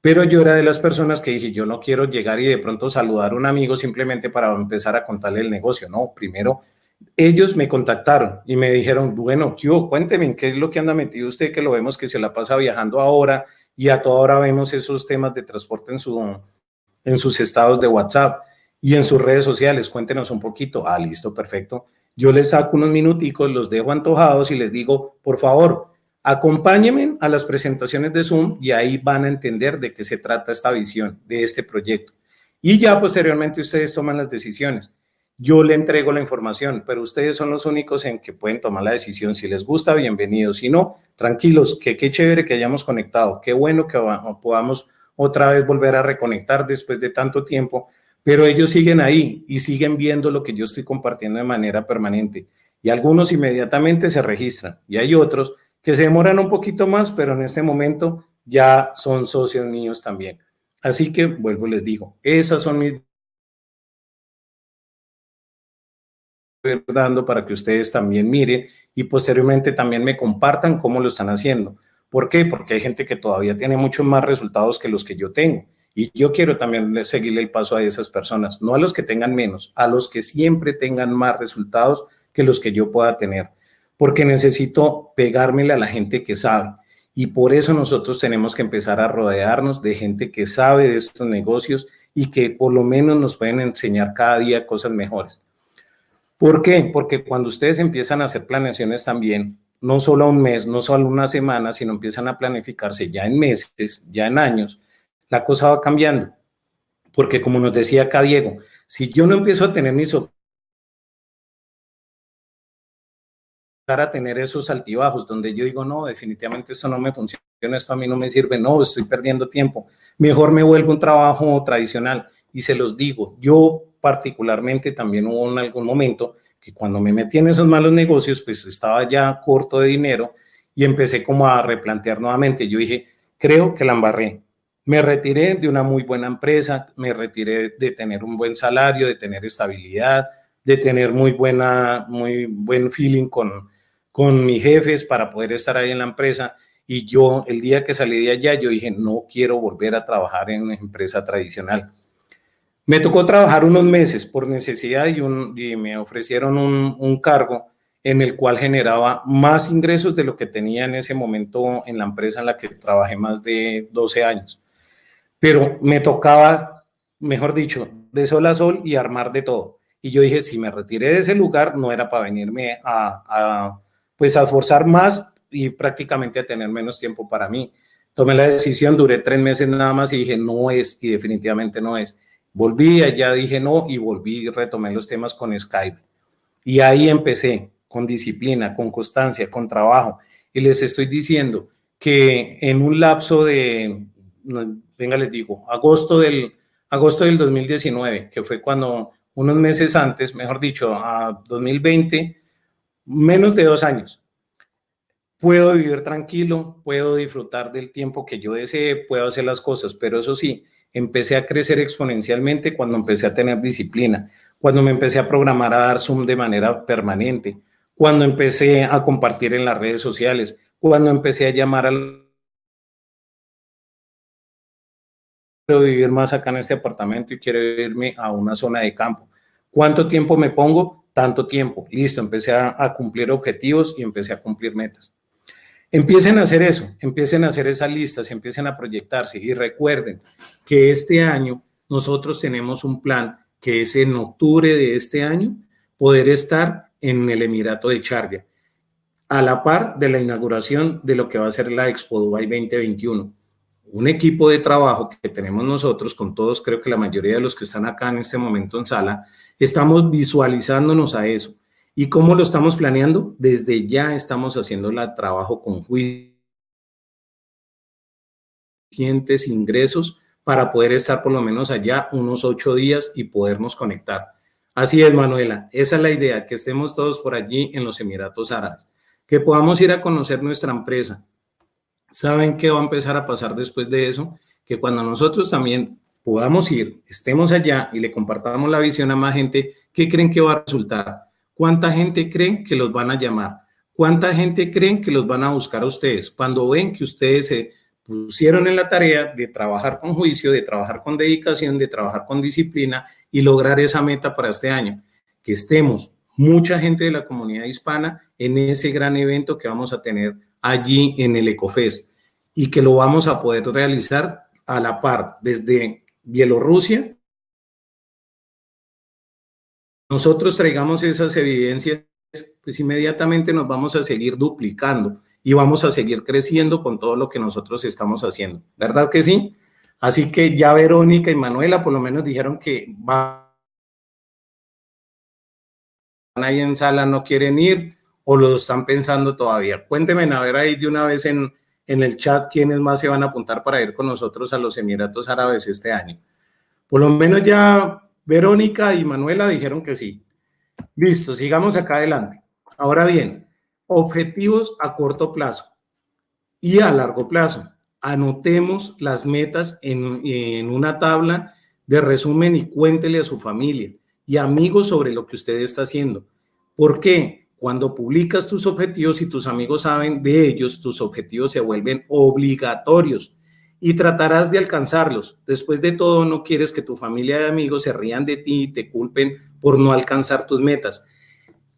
pero yo era de las personas que dije, yo no quiero llegar y de pronto saludar a un amigo simplemente para empezar a contarle el negocio, no, primero ellos me contactaron y me dijeron, bueno, yo, cuénteme qué es lo que anda metido usted, que lo vemos que se la pasa viajando ahora y a toda hora vemos esos temas de transporte en, en sus estados de WhatsApp y en sus redes sociales. Cuéntenos un poquito. Ah, listo, perfecto. Yo les saco unos minuticos, los dejo antojados y les digo, por favor, acompáñenme a las presentaciones de Zoom y ahí van a entender de qué se trata esta visión de este proyecto. Y ya posteriormente ustedes toman las decisiones yo le entrego la información, pero ustedes son los únicos en que pueden tomar la decisión. Si les gusta, bienvenidos. Si no, tranquilos, que qué chévere que hayamos conectado. Qué bueno que podamos otra vez volver a reconectar después de tanto tiempo. Pero ellos siguen ahí y siguen viendo lo que yo estoy compartiendo de manera permanente. Y algunos inmediatamente se registran y hay otros que se demoran un poquito más, pero en este momento ya son socios niños también. Así que vuelvo, les digo, esas son mis dando para que ustedes también miren y posteriormente también me compartan cómo lo están haciendo. ¿Por qué? Porque hay gente que todavía tiene muchos más resultados que los que yo tengo. Y yo quiero también seguirle el paso a esas personas, no a los que tengan menos, a los que siempre tengan más resultados que los que yo pueda tener, porque necesito pegármele a la gente que sabe. Y por eso nosotros tenemos que empezar a rodearnos de gente que sabe de estos negocios y que por lo menos nos pueden enseñar cada día cosas mejores. ¿Por qué? Porque cuando ustedes empiezan a hacer planeaciones también, no solo un mes, no solo una semana, sino empiezan a planificarse ya en meses, ya en años, la cosa va cambiando. Porque como nos decía acá Diego, si yo no empiezo a tener mis a tener esos altibajos donde yo digo, no, definitivamente esto no me funciona, esto a mí no me sirve, no, estoy perdiendo tiempo, mejor me vuelvo a un trabajo tradicional. Y se los digo, yo particularmente también hubo en algún momento que cuando me metí en esos malos negocios, pues estaba ya corto de dinero y empecé como a replantear nuevamente. Yo dije, creo que la embarré. Me retiré de una muy buena empresa, me retiré de tener un buen salario, de tener estabilidad, de tener muy buena, muy buen feeling con, con mis jefes para poder estar ahí en la empresa. Y yo, el día que salí de allá, yo dije, no quiero volver a trabajar en una empresa tradicional. Me tocó trabajar unos meses por necesidad y, me ofrecieron un, cargo en el cual generaba más ingresos de lo que tenía en ese momento en la empresa en la que trabajé más de 12 años. Pero me tocaba, mejor dicho, de sol a sol y armar de todo. Y yo dije, si me retiré de ese lugar, no era para venirme a, a pues a forzar más y prácticamente a tener menos tiempo para mí. Tomé la decisión, duré tres meses nada más y dije, no es, y definitivamente no es. Volví, allá dije no y volví y retomé los temas con Skype. Y ahí empecé con disciplina, con constancia, con trabajo. Y les estoy diciendo que en un lapso de, venga, les digo, agosto del, agosto del 2019, que fue cuando unos meses antes, mejor dicho, a 2020, menos de dos años. Puedo vivir tranquilo, puedo disfrutar del tiempo que yo desee, puedo hacer las cosas, pero eso sí, Empecé a crecer exponencialmente cuando empecé a tener disciplina, cuando me empecé a programar a dar Zoom de manera permanente, cuando empecé a compartir en las redes sociales, cuando empecé a llamar al... Quiero vivir más acá en este apartamento y quiero irme a una zona de campo. ¿Cuánto tiempo me pongo? Tanto tiempo. Listo, empecé a cumplir objetivos y empecé a cumplir metas. Empiecen a hacer eso, empiecen a hacer esas listas, empiecen a proyectarse y recuerden que este año nosotros tenemos un plan que es en octubre de este año poder estar en el Emirato de Charga, a la par de la inauguración de lo que va a ser la Expo Dubai 2021. Un equipo de trabajo que tenemos nosotros, con todos, creo que la mayoría de los que están acá en este momento en sala, estamos visualizándonos a eso ¿Y cómo lo estamos planeando? Desde ya estamos haciendo el trabajo con suficientes ingresos para poder estar por lo menos allá unos ocho días y podernos conectar. Así es, Manuela, esa es la idea, que estemos todos por allí en los Emiratos Árabes, que podamos ir a conocer nuestra empresa. ¿Saben qué va a empezar a pasar después de eso? Que cuando nosotros también podamos ir, estemos allá y le compartamos la visión a más gente, ¿qué creen que va a resultar? ¿Cuánta gente creen que los van a llamar? ¿Cuánta gente creen que los van a buscar a ustedes? Cuando ven que ustedes se pusieron en la tarea de trabajar con juicio, de trabajar con dedicación, de trabajar con disciplina y lograr esa meta para este año, que estemos mucha gente de la comunidad hispana en ese gran evento que vamos a tener allí en el Ecofes y que lo vamos a poder realizar a la par desde Bielorrusia nosotros traigamos esas evidencias, pues inmediatamente nos vamos a seguir duplicando y vamos a seguir creciendo con todo lo que nosotros estamos haciendo. ¿Verdad que sí? Así que ya Verónica y Manuela por lo menos dijeron que van ahí en sala, no quieren ir o lo están pensando todavía. Cuéntenme a ver ahí de una vez en, en el chat quiénes más se van a apuntar para ir con nosotros a los Emiratos Árabes este año. Por lo menos ya Verónica y Manuela dijeron que sí. Listo, sigamos acá adelante. Ahora bien, objetivos a corto plazo y a largo plazo. Anotemos las metas en, una tabla de resumen y cuéntele a su familia y amigos sobre lo que usted está haciendo. ¿Por qué? Cuando publicas tus objetivos y tus amigos saben de ellos, tus objetivos se vuelven obligatorios y tratarás de alcanzarlos. Después de todo, no quieres que tu familia y amigos se rían de ti y te culpen por no alcanzar tus metas.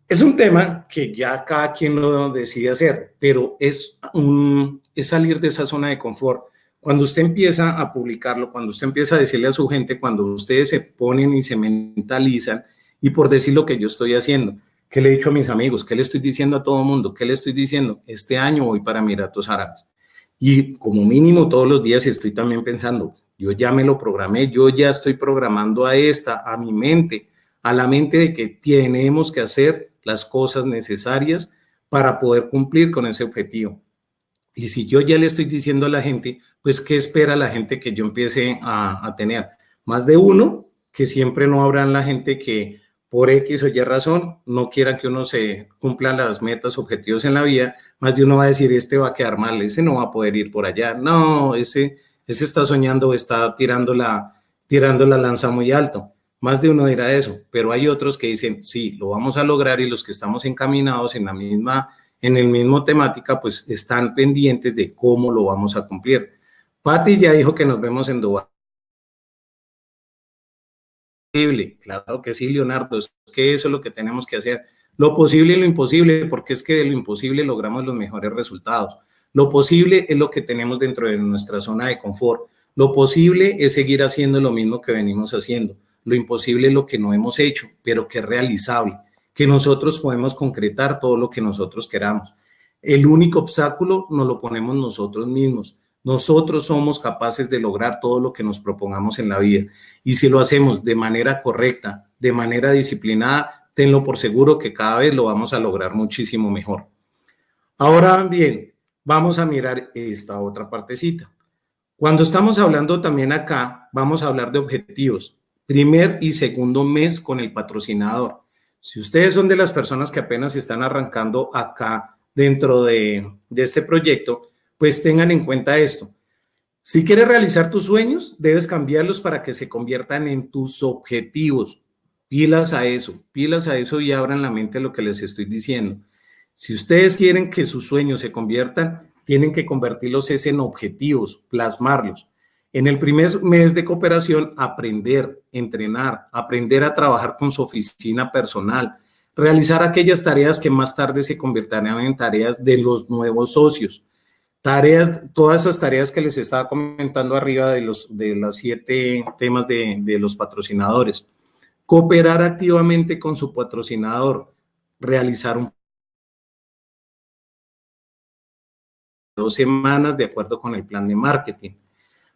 Es un tema que ya cada quien lo decide hacer, pero es, un, es salir de esa zona de confort. Cuando usted empieza a publicarlo, cuando usted empieza a decirle a su gente, cuando ustedes se ponen y se mentalizan, y por decir lo que yo estoy haciendo, ¿qué le he dicho a mis amigos? ¿Qué le estoy diciendo a todo el mundo? ¿Qué le estoy diciendo? Este año voy para Emiratos Árabes y como mínimo todos los días estoy también pensando, yo ya me lo programé, yo ya estoy programando a esta, a mi mente, a la mente de que tenemos que hacer las cosas necesarias para poder cumplir con ese objetivo. Y si yo ya le estoy diciendo a la gente, pues ¿qué espera la gente que yo empiece a, a tener? Más de uno, que siempre no habrá la gente que por X o Y razón no quieran que uno se cumplan las metas, objetivos en la vida, más de uno va a decir, este va a quedar mal, ese no va a poder ir por allá, no, ese, ese está soñando, está tirando la, tirando la lanza muy alto. Más de uno dirá eso, pero hay otros que dicen, sí, lo vamos a lograr y los que estamos encaminados en la misma, en el mismo temática, pues están pendientes de cómo lo vamos a cumplir. Patti ya dijo que nos vemos en Dubái. Claro que sí, Leonardo, es que eso es lo que tenemos que hacer. Lo posible y lo imposible, porque es que de lo imposible logramos los mejores resultados. Lo posible es lo que tenemos dentro de nuestra zona de confort. Lo posible es seguir haciendo lo mismo que venimos haciendo. Lo imposible es lo que no hemos hecho, pero que es realizable, que nosotros podemos concretar todo lo que nosotros queramos. El único obstáculo nos lo ponemos nosotros mismos. Nosotros somos capaces de lograr todo lo que nos propongamos en la vida. Y si lo hacemos de manera correcta, de manera disciplinada, tenlo por seguro que cada vez lo vamos a lograr muchísimo mejor. Ahora bien, vamos a mirar esta otra partecita. Cuando estamos hablando también acá, vamos a hablar de objetivos. Primer y segundo mes con el patrocinador. Si ustedes son de las personas que apenas están arrancando acá dentro de, de este proyecto, pues tengan en cuenta esto. Si quieres realizar tus sueños, debes cambiarlos para que se conviertan en tus objetivos. Pilas a eso, pilas a eso y abran la mente a lo que les estoy diciendo. Si ustedes quieren que sus sueños se conviertan, tienen que convertirlos en objetivos, plasmarlos. En el primer mes de cooperación, aprender, entrenar, aprender a trabajar con su oficina personal, realizar aquellas tareas que más tarde se convertirán en tareas de los nuevos socios Tareas, todas esas tareas que les estaba comentando arriba de los de las siete temas de, de los patrocinadores. Cooperar activamente con su patrocinador, realizar un dos semanas de acuerdo con el plan de marketing.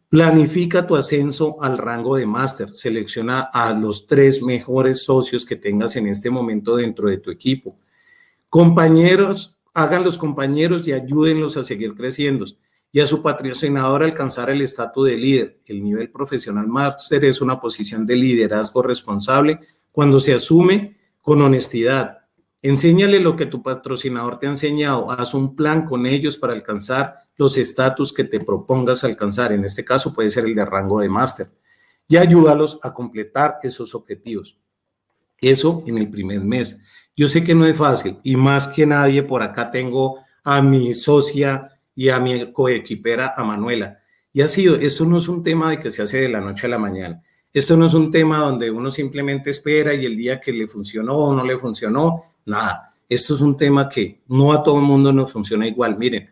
Planifica tu ascenso al rango de máster. Selecciona a los tres mejores socios que tengas en este momento dentro de tu equipo. Compañeros hagan los compañeros y ayúdenlos a seguir creciendo y a su patrocinador alcanzar el estatus de líder. El nivel profesional máster es una posición de liderazgo responsable cuando se asume con honestidad. Enséñale lo que tu patrocinador te ha enseñado, haz un plan con ellos para alcanzar los estatus que te propongas alcanzar. En este caso puede ser el de rango de máster y ayúdalos a completar esos objetivos. Eso en el primer mes. Yo sé que no es fácil y más que nadie por acá tengo a mi socia y a mi coequipera, a Manuela. Y ha sido, esto no es un tema de que se hace de la noche a la mañana. Esto no es un tema donde uno simplemente espera y el día que le funcionó o no le funcionó, nada. Esto es un tema que no a todo el mundo nos funciona igual. Miren,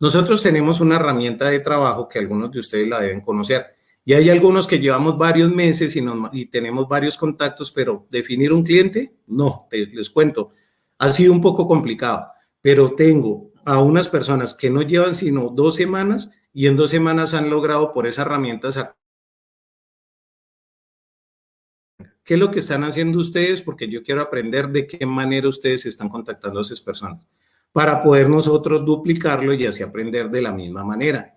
nosotros tenemos una herramienta de trabajo que algunos de ustedes la deben conocer. Y hay algunos que llevamos varios meses y, tenemos varios contactos, pero definir un cliente, no, les cuento, ha sido un poco complicado, pero tengo a unas personas que no llevan sino dos semanas y en dos semanas han logrado por esa herramienta sacar ¿Qué es lo que están haciendo ustedes? Porque yo quiero aprender de qué manera ustedes están contactando a esas personas para poder nosotros duplicarlo y así aprender de la misma manera.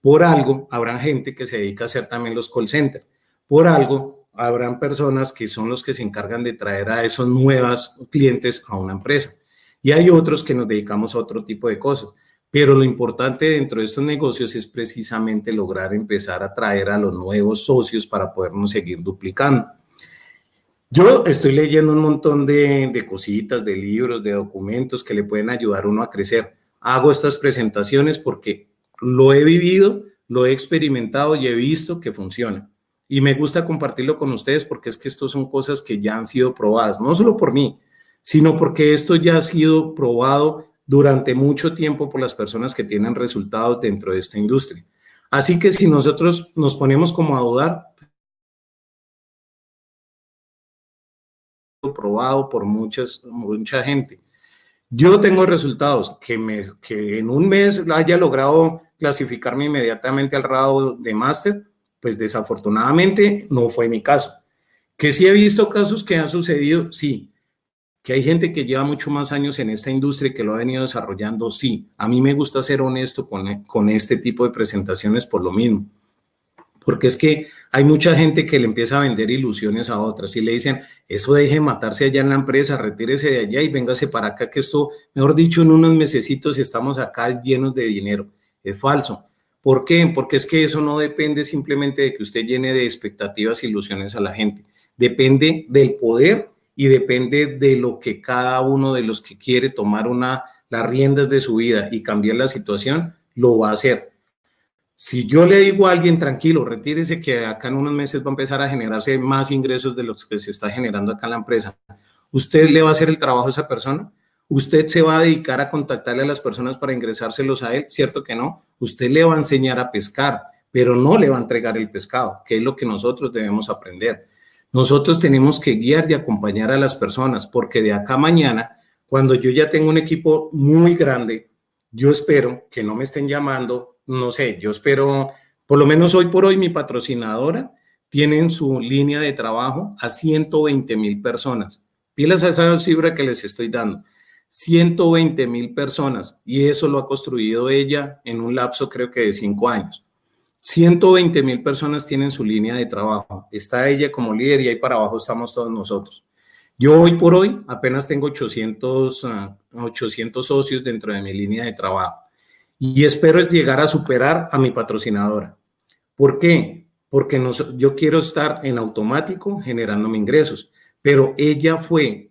Por algo habrán gente que se dedica a hacer también los call centers. Por algo habrán personas que son los que se encargan de traer a esos nuevos clientes a una empresa. Y hay otros que nos dedicamos a otro tipo de cosas. Pero lo importante dentro de estos negocios es precisamente lograr empezar a traer a los nuevos socios para podernos seguir duplicando. Yo estoy leyendo un montón de, de, cositas, de libros, de documentos que le pueden ayudar uno a crecer. Hago estas presentaciones porque lo he vivido, lo he experimentado y he visto que funciona. Y me gusta compartirlo con ustedes porque es que esto son cosas que ya han sido probadas, no solo por mí, sino porque esto ya ha sido probado durante mucho tiempo por las personas que tienen resultados dentro de esta industria. Así que si nosotros nos ponemos como a dudar, probado por muchas, mucha gente. Yo tengo resultados que, me, que en un mes haya logrado clasificarme inmediatamente al grado de máster, pues desafortunadamente no fue mi caso. Que sí he visto casos que han sucedido, sí. Que hay gente que lleva mucho más años en esta industria y que lo ha venido desarrollando, sí. A mí me gusta ser honesto con, con este tipo de presentaciones por lo mismo. Porque es que hay mucha gente que le empieza a vender ilusiones a otras y le dicen, eso deje matarse allá en la empresa, retírese de allá y véngase para acá, que esto, mejor dicho, en unos mesecitos estamos acá llenos de dinero es falso. ¿Por qué? Porque es que eso no depende simplemente de que usted llene de expectativas, e ilusiones a la gente. Depende del poder y depende de lo que cada uno de los que quiere tomar una, las riendas de su vida y cambiar la situación, lo va a hacer. Si yo le digo a alguien, tranquilo, retírese que acá en unos meses va a empezar a generarse más ingresos de los que se está generando acá en la empresa, ¿usted le va a hacer el trabajo a esa persona? ¿Usted se va a dedicar a contactarle a las personas para ingresárselos a él? Cierto que no. Usted le va a enseñar a pescar, pero no le va a entregar el pescado, que es lo que nosotros debemos aprender. Nosotros tenemos que guiar y acompañar a las personas, porque de acá mañana, cuando yo ya tengo un equipo muy grande, yo espero que no me estén llamando, no sé, yo espero, por lo menos hoy por hoy mi patrocinadora tiene en su línea de trabajo a 120 mil personas. Pilas a esa cifra que les estoy dando. 120 mil personas y eso lo ha construido ella en un lapso creo que de cinco años. 120 mil personas tienen su línea de trabajo. Está ella como líder y ahí para abajo estamos todos nosotros. Yo hoy por hoy apenas tengo 800, 800 ah, socios dentro de mi línea de trabajo y espero llegar a superar a mi patrocinadora. ¿Por qué? Porque yo quiero estar en automático generándome ingresos, pero ella fue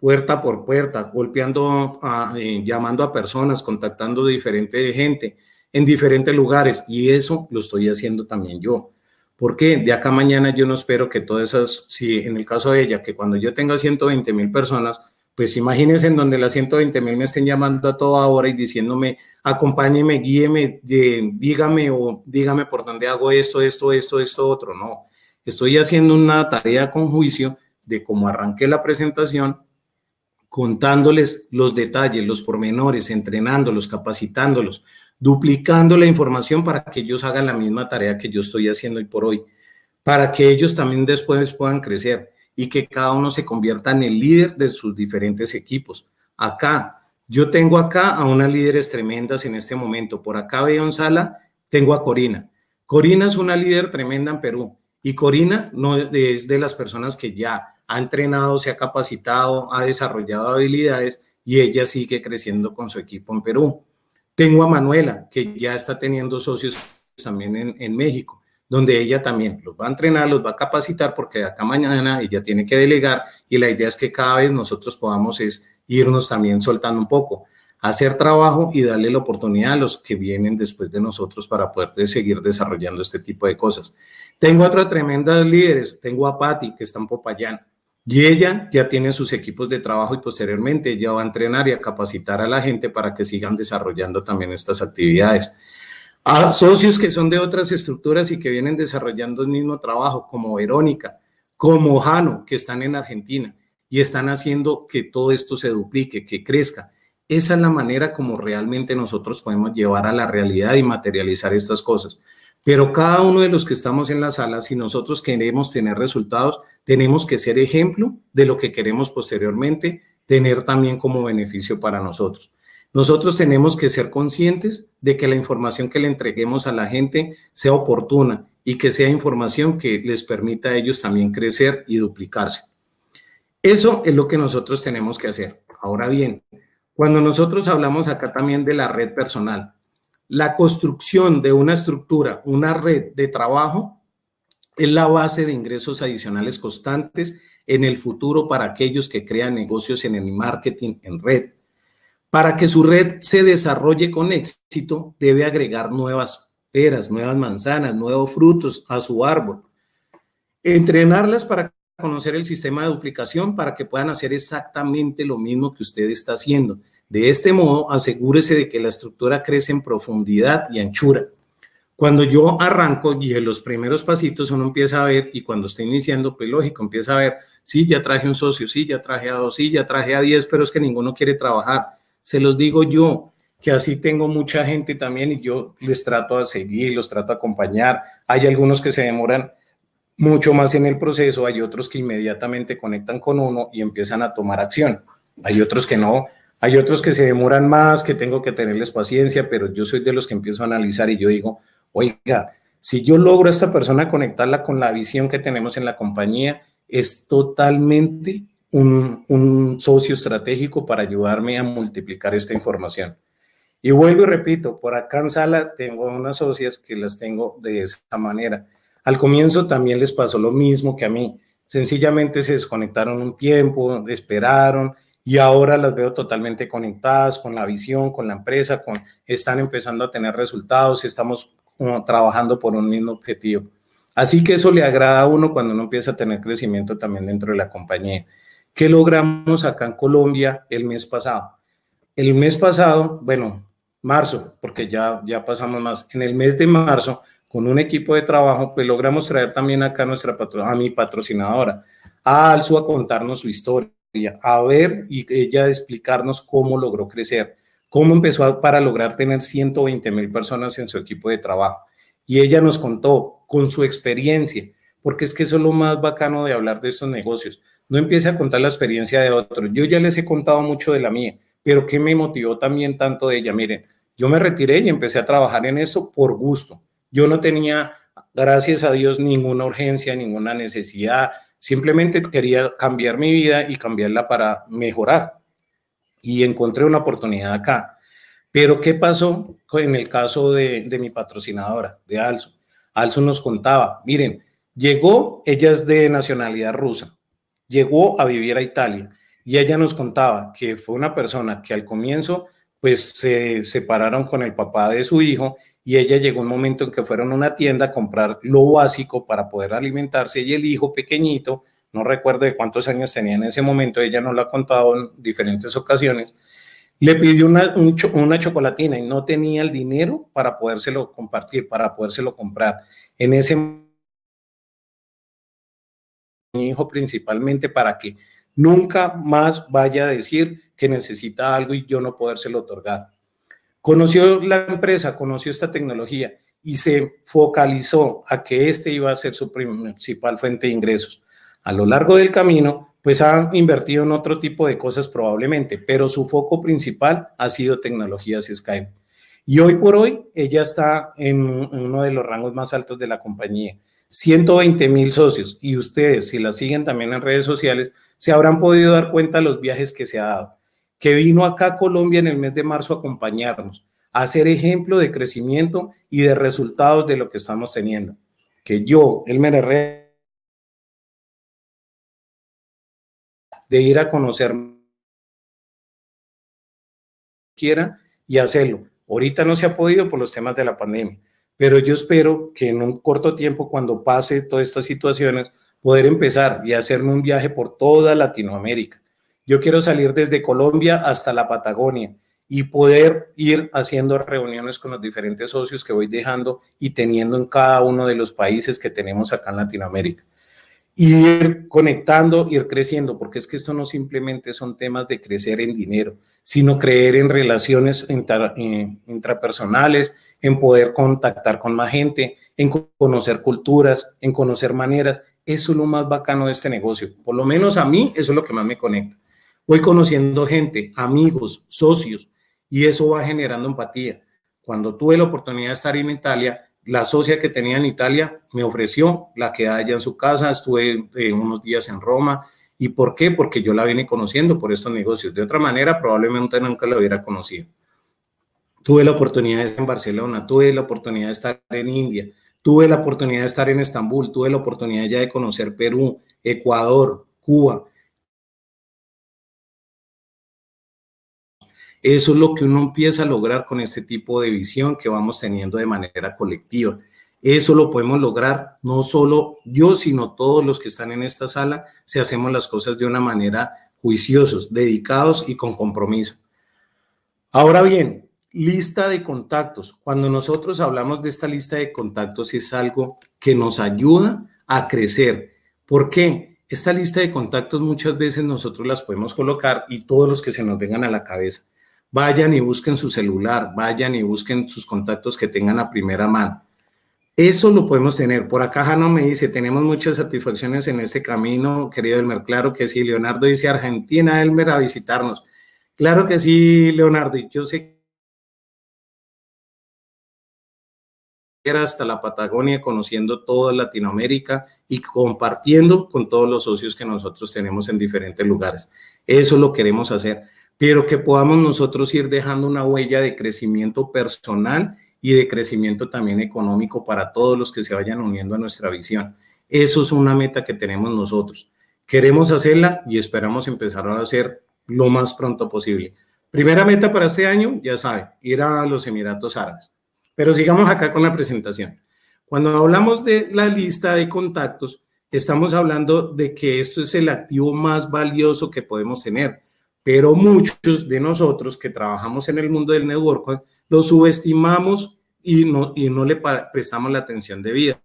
puerta por puerta, golpeando, eh, llamando a personas, contactando de diferente gente en diferentes lugares. Y eso lo estoy haciendo también yo. porque De acá a mañana yo no espero que todas esas, si en el caso de ella, que cuando yo tenga 120 mil personas, pues imagínense en donde las 120 mil me estén llamando a toda hora y diciéndome, acompáñeme, guíeme, dígame o dígame por dónde hago esto, esto, esto, esto, otro. No, estoy haciendo una tarea con juicio de cómo arranqué la presentación, contándoles los detalles, los pormenores, entrenándolos, capacitándolos, duplicando la información para que ellos hagan la misma tarea que yo estoy haciendo hoy por hoy, para que ellos también después puedan crecer y que cada uno se convierta en el líder de sus diferentes equipos. Acá, yo tengo acá a unas líderes tremendas en este momento. Por acá veo en sala, tengo a Corina. Corina es una líder tremenda en Perú y Corina no es de las personas que ya ha entrenado, se ha capacitado, ha desarrollado habilidades y ella sigue creciendo con su equipo en Perú. Tengo a Manuela, que ya está teniendo socios también en, México, donde ella también los va a entrenar, los va a capacitar, porque acá mañana ella tiene que delegar y la idea es que cada vez nosotros podamos es irnos también soltando un poco hacer trabajo y darle la oportunidad a los que vienen después de nosotros para poder seguir desarrollando este tipo de cosas. Tengo otra tremenda líderes, tengo a Patti, que está en Popayán, y ella ya tiene sus equipos de trabajo y posteriormente ella va a entrenar y a capacitar a la gente para que sigan desarrollando también estas actividades. A socios que son de otras estructuras y que vienen desarrollando el mismo trabajo, como Verónica, como Jano, que están en Argentina y están haciendo que todo esto se duplique, que crezca. Esa es la manera como realmente nosotros podemos llevar a la realidad y materializar estas cosas. Pero cada uno de los que estamos en la sala, si nosotros queremos tener resultados, tenemos que ser ejemplo de lo que queremos posteriormente tener también como beneficio para nosotros. Nosotros tenemos que ser conscientes de que la información que le entreguemos a la gente sea oportuna y que sea información que les permita a ellos también crecer y duplicarse. Eso es lo que nosotros tenemos que hacer. Ahora bien, cuando nosotros hablamos acá también de la red personal, la construcción de una estructura, una red de trabajo, es la base de ingresos adicionales constantes en el futuro para aquellos que crean negocios en el marketing en red. Para que su red se desarrolle con éxito, debe agregar nuevas peras, nuevas manzanas, nuevos frutos a su árbol. Entrenarlas para conocer el sistema de duplicación para que puedan hacer exactamente lo mismo que usted está haciendo. De este modo, asegúrese de que la estructura crece en profundidad y anchura. Cuando yo arranco y en los primeros pasitos uno empieza a ver, y cuando está iniciando, pues lógico, empieza a ver, sí, ya traje un socio, sí, ya traje a dos, sí, ya traje a diez, pero es que ninguno quiere trabajar. Se los digo yo, que así tengo mucha gente también y yo les trato a seguir, los trato a acompañar. Hay algunos que se demoran mucho más en el proceso, hay otros que inmediatamente conectan con uno y empiezan a tomar acción. Hay otros que no, hay otros que se demoran más, que tengo que tenerles paciencia, pero yo soy de los que empiezo a analizar y yo digo, oiga, si yo logro a esta persona conectarla con la visión que tenemos en la compañía, es totalmente un, socio estratégico para ayudarme a multiplicar esta información. Y vuelvo y repito, por acá en sala tengo unas socias que las tengo de esa manera. Al comienzo también les pasó lo mismo que a mí. Sencillamente se desconectaron un tiempo, esperaron, y ahora las veo totalmente conectadas con la visión, con la empresa, con, están empezando a tener resultados y estamos trabajando por un mismo objetivo. Así que eso le agrada a uno cuando uno empieza a tener crecimiento también dentro de la compañía. ¿Qué logramos acá en Colombia el mes pasado? El mes pasado, bueno, marzo, porque ya, ya pasamos más, en el mes de marzo, con un equipo de trabajo, pues logramos traer también acá nuestra a mi patrocinadora, a ah, Alzo a contarnos su historia a ver y ella explicarnos cómo logró crecer, cómo empezó para lograr tener 120 mil personas en su equipo de trabajo. Y ella nos contó con su experiencia, porque es que eso es lo más bacano de hablar de estos negocios. No empiece a contar la experiencia de otros. Yo ya les he contado mucho de la mía, pero ¿qué me motivó también tanto de ella? Miren, yo me retiré y empecé a trabajar en eso por gusto. Yo no tenía, gracias a Dios, ninguna urgencia, ninguna necesidad, Simplemente quería cambiar mi vida y cambiarla para mejorar. Y encontré una oportunidad acá. Pero ¿qué pasó en el caso de, mi patrocinadora, de Alzo? Alzo nos contaba, miren, llegó, ella es de nacionalidad rusa, llegó a vivir a Italia y ella nos contaba que fue una persona que al comienzo pues se separaron con el papá de su hijo y ella llegó un momento en que fueron a una tienda a comprar lo básico para poder alimentarse y el hijo pequeñito, no recuerdo de cuántos años tenía en ese momento, ella no lo ha contado en diferentes ocasiones, le pidió una, una chocolatina y no tenía el dinero para podérselo compartir, para podérselo comprar. En ese momento, mi hijo principalmente para que nunca más vaya a decir que necesita algo y yo no podérselo otorgar Conoció la empresa, conoció esta tecnología y se focalizó a que este iba a ser su principal fuente de ingresos. A lo largo del camino, pues ha invertido en otro tipo de cosas probablemente, pero su foco principal ha sido tecnologías Skype. Y hoy por hoy, ella está en uno de los rangos más altos de la compañía. 120 mil socios y ustedes, si la siguen también en redes sociales, se habrán podido dar cuenta de los viajes que se ha dado que vino acá a Colombia en el mes de marzo a acompañarnos, a ser ejemplo de crecimiento y de resultados de lo que estamos teniendo. Que yo, el Herrera, de ir a conocer quiera y hacerlo. Ahorita no se ha podido por los temas de la pandemia, pero yo espero que en un corto tiempo, cuando pase todas estas situaciones, poder empezar y hacerme un viaje por toda Latinoamérica yo quiero salir desde Colombia hasta la Patagonia y poder ir haciendo reuniones con los diferentes socios que voy dejando y teniendo en cada uno de los países que tenemos acá en Latinoamérica. ir conectando, ir creciendo, porque es que esto no simplemente son temas de crecer en dinero, sino creer en relaciones eh, intrapersonales, en poder contactar con más gente, en conocer culturas, en conocer maneras. Eso es lo más bacano de este negocio. Por lo menos a mí, eso es lo que más me conecta. Voy conociendo gente, amigos, socios, y eso va generando empatía. Cuando tuve la oportunidad de estar en Italia, la socia que tenía en Italia me ofreció la quedada allá en su casa, estuve eh, unos días en Roma. ¿Y por qué? Porque yo la vine conociendo por estos negocios. De otra manera, probablemente nunca la hubiera conocido. Tuve la oportunidad de estar en Barcelona, tuve la oportunidad de estar en India, tuve la oportunidad de estar en Estambul, tuve la oportunidad ya de conocer Perú, Ecuador, Cuba. Eso es lo que uno empieza a lograr con este tipo de visión que vamos teniendo de manera colectiva. Eso lo podemos lograr no solo yo, sino todos los que están en esta sala, si hacemos las cosas de una manera juiciosos, dedicados y con compromiso. Ahora bien, lista de contactos. Cuando nosotros hablamos de esta lista de contactos es algo que nos ayuda a crecer. ¿Por qué? Esta lista de contactos muchas veces nosotros las podemos colocar y todos los que se nos vengan a la cabeza. Vayan y busquen su celular, vayan y busquen sus contactos que tengan a primera mano. Eso lo podemos tener. Por acá Jano me dice, tenemos muchas satisfacciones en este camino, querido Elmer. Claro que sí, Leonardo dice, Argentina, Elmer, a visitarnos. Claro que sí, Leonardo. Yo sé que hasta la Patagonia, conociendo toda Latinoamérica y compartiendo con todos los socios que nosotros tenemos en diferentes lugares. Eso lo queremos hacer pero que podamos nosotros ir dejando una huella de crecimiento personal y de crecimiento también económico para todos los que se vayan uniendo a nuestra visión. Eso es una meta que tenemos nosotros. Queremos hacerla y esperamos empezar a hacerlo lo más pronto posible. Primera meta para este año, ya saben, ir a los Emiratos Árabes. Pero sigamos acá con la presentación. Cuando hablamos de la lista de contactos, estamos hablando de que esto es el activo más valioso que podemos tener pero muchos de nosotros que trabajamos en el mundo del networking lo subestimamos y no, y no le prestamos la atención debida.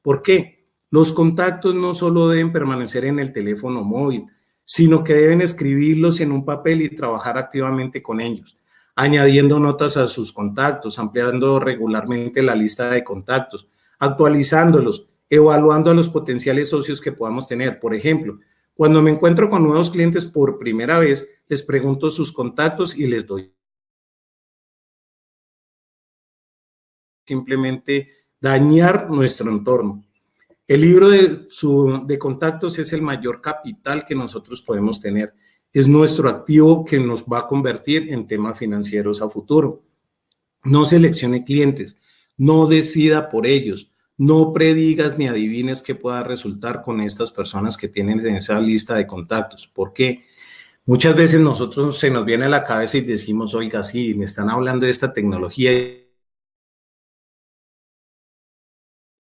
¿Por qué? Los contactos no solo deben permanecer en el teléfono móvil, sino que deben escribirlos en un papel y trabajar activamente con ellos, añadiendo notas a sus contactos, ampliando regularmente la lista de contactos, actualizándolos, evaluando a los potenciales socios que podamos tener. Por ejemplo, cuando me encuentro con nuevos clientes por primera vez, les pregunto sus contactos y les doy. Simplemente dañar nuestro entorno. El libro de, contactos es el mayor capital que nosotros podemos tener. Es nuestro activo que nos va a convertir en temas financieros a futuro. No seleccione clientes, no decida por ellos, no predigas ni adivines qué pueda resultar con estas personas que tienen en esa lista de contactos. porque Muchas veces nosotros se nos viene a la cabeza y decimos, oiga, sí, me están hablando de esta tecnología.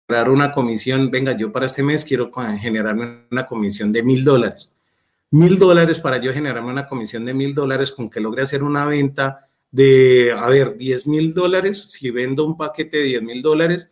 Generar una comisión, venga, yo para este mes quiero generarme una comisión de mil dólares. Mil dólares para yo generarme una comisión de mil dólares con que logre hacer una venta de, a ver, 10 mil dólares. Si vendo un paquete de 10 mil dólares,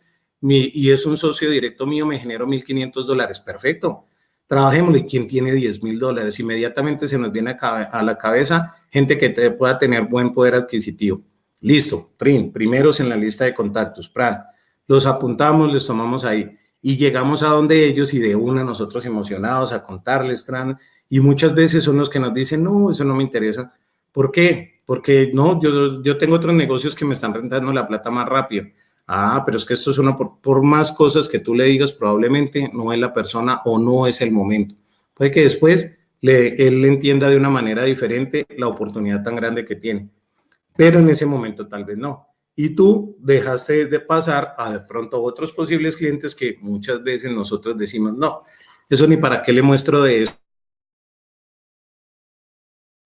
y es un socio directo mío, me genero 1.500 dólares, perfecto. Trabajémosle, ¿quién tiene 10,000 mil dólares? Inmediatamente se nos viene a, la cabeza gente que pueda tener buen poder adquisitivo. Listo, Trin, primeros en la lista de contactos, Pran. Los apuntamos, les tomamos ahí y llegamos a donde ellos y de una nosotros emocionados a contarles, Tran. Y muchas veces son los que nos dicen, no, eso no me interesa. ¿Por qué? Porque no, yo tengo otros negocios que me están rentando la plata más rápido. Ah, pero es que esto es una, por, más cosas que tú le digas, probablemente no es la persona o no es el momento. Puede que después le, él entienda de una manera diferente la oportunidad tan grande que tiene, pero en ese momento tal vez no. Y tú dejaste de pasar a de pronto otros posibles clientes que muchas veces nosotros decimos, no, eso ni para qué le muestro de eso.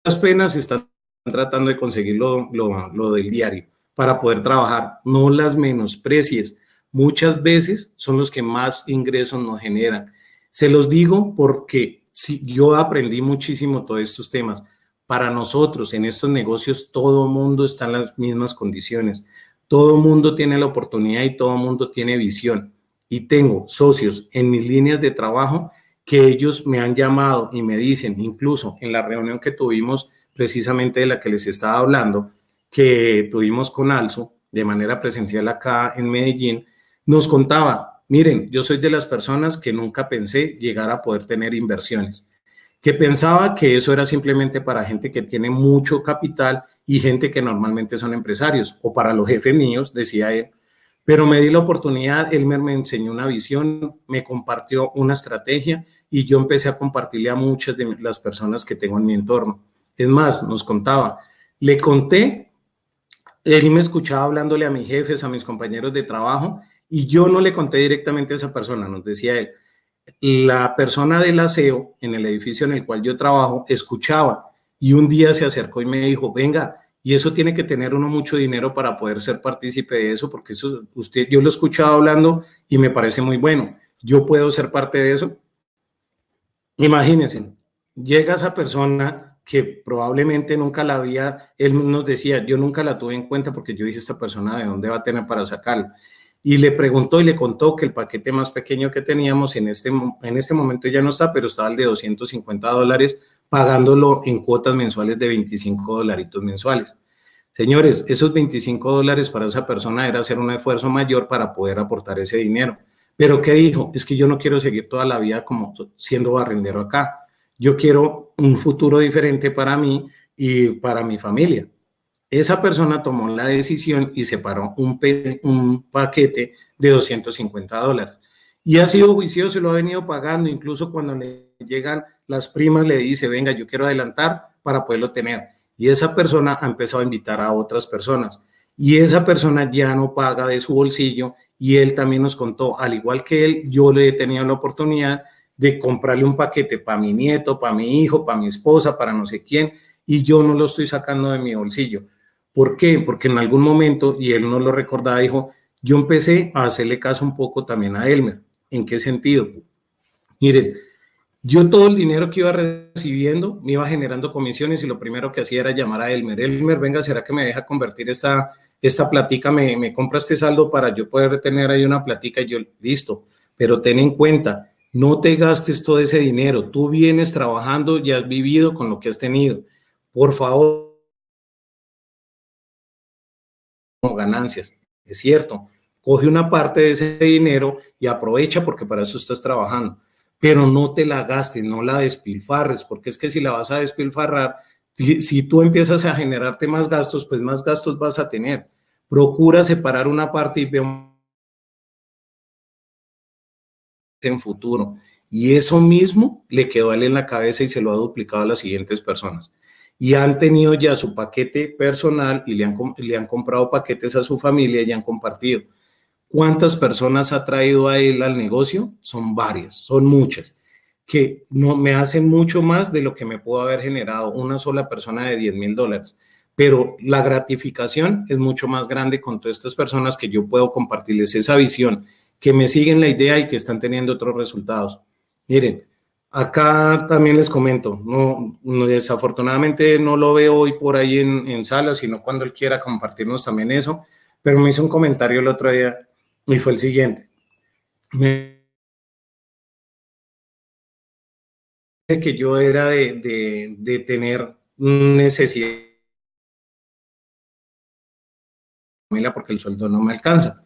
Las penas están tratando de conseguir lo del diario para poder trabajar. No las menosprecies. Muchas veces son los que más ingresos nos generan. Se los digo porque si yo aprendí muchísimo todos estos temas. Para nosotros, en estos negocios, todo mundo está en las mismas condiciones. Todo mundo tiene la oportunidad y todo mundo tiene visión. Y tengo socios en mis líneas de trabajo que ellos me han llamado y me dicen, incluso en la reunión que tuvimos precisamente de la que les estaba hablando, que tuvimos con Alzo de manera presencial acá en Medellín, nos contaba, miren, yo soy de las personas que nunca pensé llegar a poder tener inversiones, que pensaba que eso era simplemente para gente que tiene mucho capital y gente que normalmente son empresarios, o para los jefes míos, decía él. Pero me di la oportunidad, él me, me enseñó una visión, me compartió una estrategia y yo empecé a compartirle a muchas de las personas que tengo en mi entorno. Es más, nos contaba, le conté él me escuchaba hablándole a mis jefes, a mis compañeros de trabajo, y yo no le conté directamente a esa persona, nos decía él. La persona del aseo en el edificio en el cual yo trabajo escuchaba y un día se acercó y me dijo, venga, y eso tiene que tener uno mucho dinero para poder ser partícipe de eso, porque eso, usted, yo lo he escuchado hablando y me parece muy bueno. Yo puedo ser parte de eso. Imagínense, llega esa persona que probablemente nunca la había, él nos decía, yo nunca la tuve en cuenta porque yo dije, esta persona de dónde va a tener para sacarlo Y le preguntó y le contó que el paquete más pequeño que teníamos en este, en este momento ya no está, pero estaba el de 250 dólares, pagándolo en cuotas mensuales de 25 dolaritos mensuales. Señores, esos 25 dólares para esa persona era hacer un esfuerzo mayor para poder aportar ese dinero. Pero ¿qué dijo? Es que yo no quiero seguir toda la vida como siendo barrendero acá yo quiero un futuro diferente para mí y para mi familia. Esa persona tomó la decisión y separó un, un paquete de 250 dólares. Y ha sido juicioso y lo ha venido pagando, incluso cuando le llegan las primas, le dice, venga, yo quiero adelantar para poderlo tener. Y esa persona ha empezado a invitar a otras personas. Y esa persona ya no paga de su bolsillo. Y él también nos contó, al igual que él, yo le he tenido la oportunidad de comprarle un paquete para mi nieto, para mi hijo, para mi esposa, para no sé quién, y yo no lo estoy sacando de mi bolsillo. ¿Por qué? Porque en algún momento, y él no lo recordaba, dijo, yo empecé a hacerle caso un poco también a Elmer. ¿En qué sentido? Miren, yo todo el dinero que iba recibiendo me iba generando comisiones y lo primero que hacía era llamar a Elmer. Elmer, venga, ¿será que me deja convertir esta, esta platica? Me, ¿Me compra este saldo para yo poder tener ahí una platica? Y yo, listo, pero ten en cuenta, no te gastes todo ese dinero. Tú vienes trabajando y has vivido con lo que has tenido. Por favor, ganancias. Es cierto, coge una parte de ese dinero y aprovecha porque para eso estás trabajando. Pero no te la gastes, no la despilfarres, porque es que si la vas a despilfarrar, si tú empiezas a generarte más gastos, pues más gastos vas a tener. Procura separar una parte y ve en futuro. Y eso mismo le quedó a él en la cabeza y se lo ha duplicado a las siguientes personas. Y han tenido ya su paquete personal y le han, le han comprado paquetes a su familia y han compartido. ¿Cuántas personas ha traído a él al negocio? Son varias, son muchas, que no me hacen mucho más de lo que me pudo haber generado una sola persona de 10 mil dólares. Pero la gratificación es mucho más grande con todas estas personas que yo puedo compartirles esa visión, que me siguen la idea y que están teniendo otros resultados. Miren, acá también les comento, no, desafortunadamente no lo veo hoy por ahí en, en sala, sino cuando él quiera compartirnos también eso, pero me hizo un comentario el otro día y fue el siguiente. Me que yo era de, de, de tener necesidad porque el sueldo no me alcanza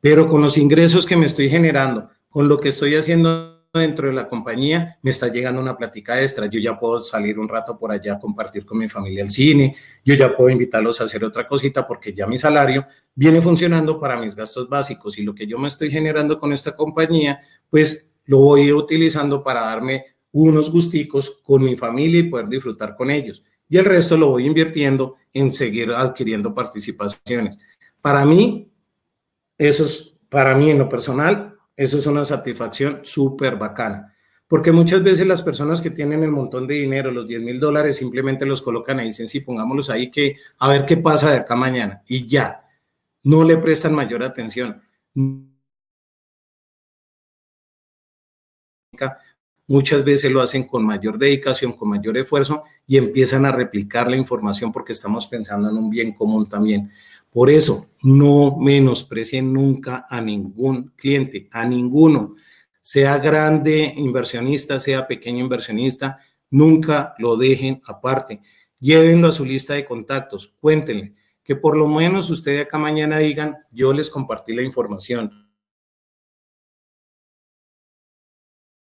pero con los ingresos que me estoy generando, con lo que estoy haciendo dentro de la compañía, me está llegando una plática extra. Yo ya puedo salir un rato por allá, a compartir con mi familia el cine, yo ya puedo invitarlos a hacer otra cosita porque ya mi salario viene funcionando para mis gastos básicos y lo que yo me estoy generando con esta compañía, pues lo voy utilizando para darme unos gusticos con mi familia y poder disfrutar con ellos. Y el resto lo voy invirtiendo en seguir adquiriendo participaciones. Para mí, eso es, para mí en lo personal, eso es una satisfacción súper bacana. Porque muchas veces las personas que tienen el montón de dinero, los 10 mil dólares, simplemente los colocan ahí, dicen, sí, pongámoslos ahí, que a ver qué pasa de acá mañana. Y ya, no le prestan mayor atención. Muchas veces lo hacen con mayor dedicación, con mayor esfuerzo y empiezan a replicar la información porque estamos pensando en un bien común también. Por eso, no menosprecien nunca a ningún cliente, a ninguno, sea grande inversionista, sea pequeño inversionista, nunca lo dejen aparte. Llévenlo a su lista de contactos, cuéntenle, que por lo menos ustedes acá mañana digan, yo les compartí la información.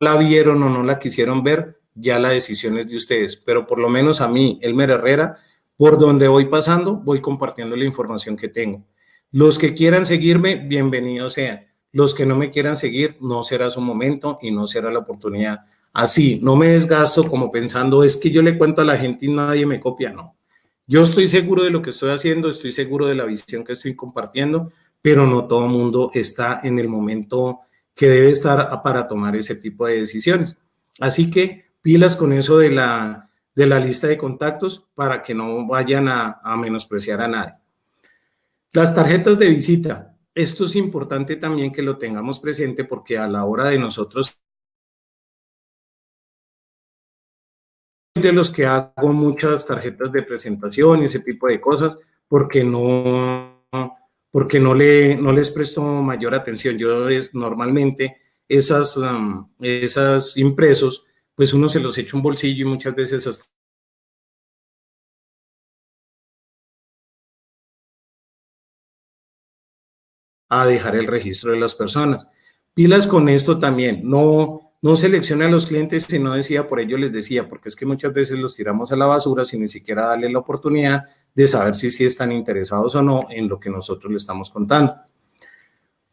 La vieron o no la quisieron ver, ya la decisión es de ustedes, pero por lo menos a mí, Elmer Herrera, por donde voy pasando, voy compartiendo la información que tengo. Los que quieran seguirme, bienvenidos sean. Los que no me quieran seguir, no será su momento y no será la oportunidad. Así, no me desgasto como pensando, es que yo le cuento a la gente y nadie me copia, no. Yo estoy seguro de lo que estoy haciendo, estoy seguro de la visión que estoy compartiendo, pero no todo el mundo está en el momento que debe estar para tomar ese tipo de decisiones. Así que pilas con eso de la de la lista de contactos para que no vayan a, menospreciar a nadie. Las tarjetas de visita. Esto es importante también que lo tengamos presente porque a la hora de nosotros de los que hago muchas tarjetas de presentación y ese tipo de cosas porque no porque no le no les presto mayor atención yo normalmente esas um, esas impresos pues uno se los echa un bolsillo y muchas veces hasta a dejar el registro de las personas. Pilas con esto también, no, no a los clientes si no decía, por ello les decía, porque es que muchas veces los tiramos a la basura sin ni siquiera darle la oportunidad de saber si si están interesados o no en lo que nosotros le estamos contando.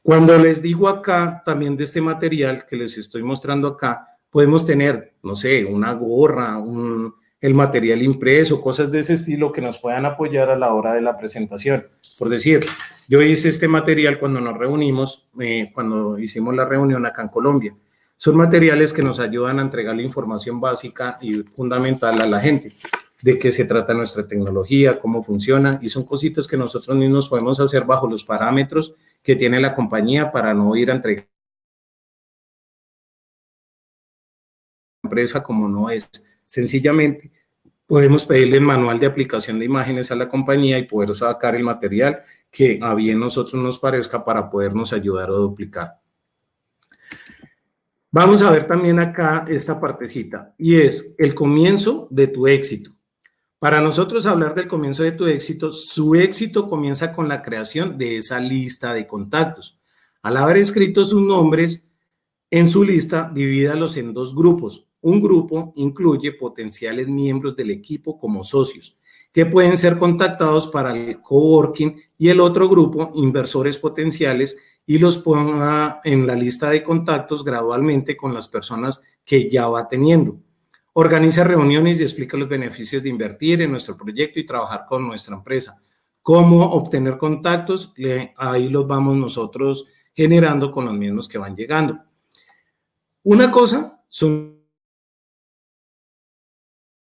Cuando les digo acá, también de este material que les estoy mostrando acá, podemos tener, no sé, una gorra, el material impreso, cosas de ese estilo que nos puedan apoyar a la hora de la presentación. Por decir, yo hice este material cuando nos reunimos, eh, cuando hicimos la reunión acá en Colombia. Son materiales que nos ayudan a entregar la información básica y fundamental a la gente de qué se trata nuestra tecnología, cómo funciona, y son cositas que nosotros mismos podemos hacer bajo los parámetros que tiene la compañía para no ir a entregar empresa como no es. Sencillamente podemos pedirle el manual de aplicación de imágenes a la compañía y poder sacar el material que a bien nosotros nos parezca para podernos ayudar o duplicar. Vamos a ver también acá esta partecita y es el comienzo de tu éxito. Para nosotros hablar del comienzo de tu éxito, su éxito comienza con la creación de esa lista de contactos. Al haber escrito sus nombres en su lista, divídalos en dos grupos, un grupo incluye potenciales miembros del equipo como socios, que pueden ser contactados para el coworking y el otro grupo, inversores potenciales, y los ponga en la lista de contactos gradualmente con las personas que ya va teniendo. Organiza reuniones y explica los beneficios de invertir en nuestro proyecto y trabajar con nuestra empresa. Cómo obtener contactos, ahí los vamos nosotros generando con los mismos que van llegando. Una cosa son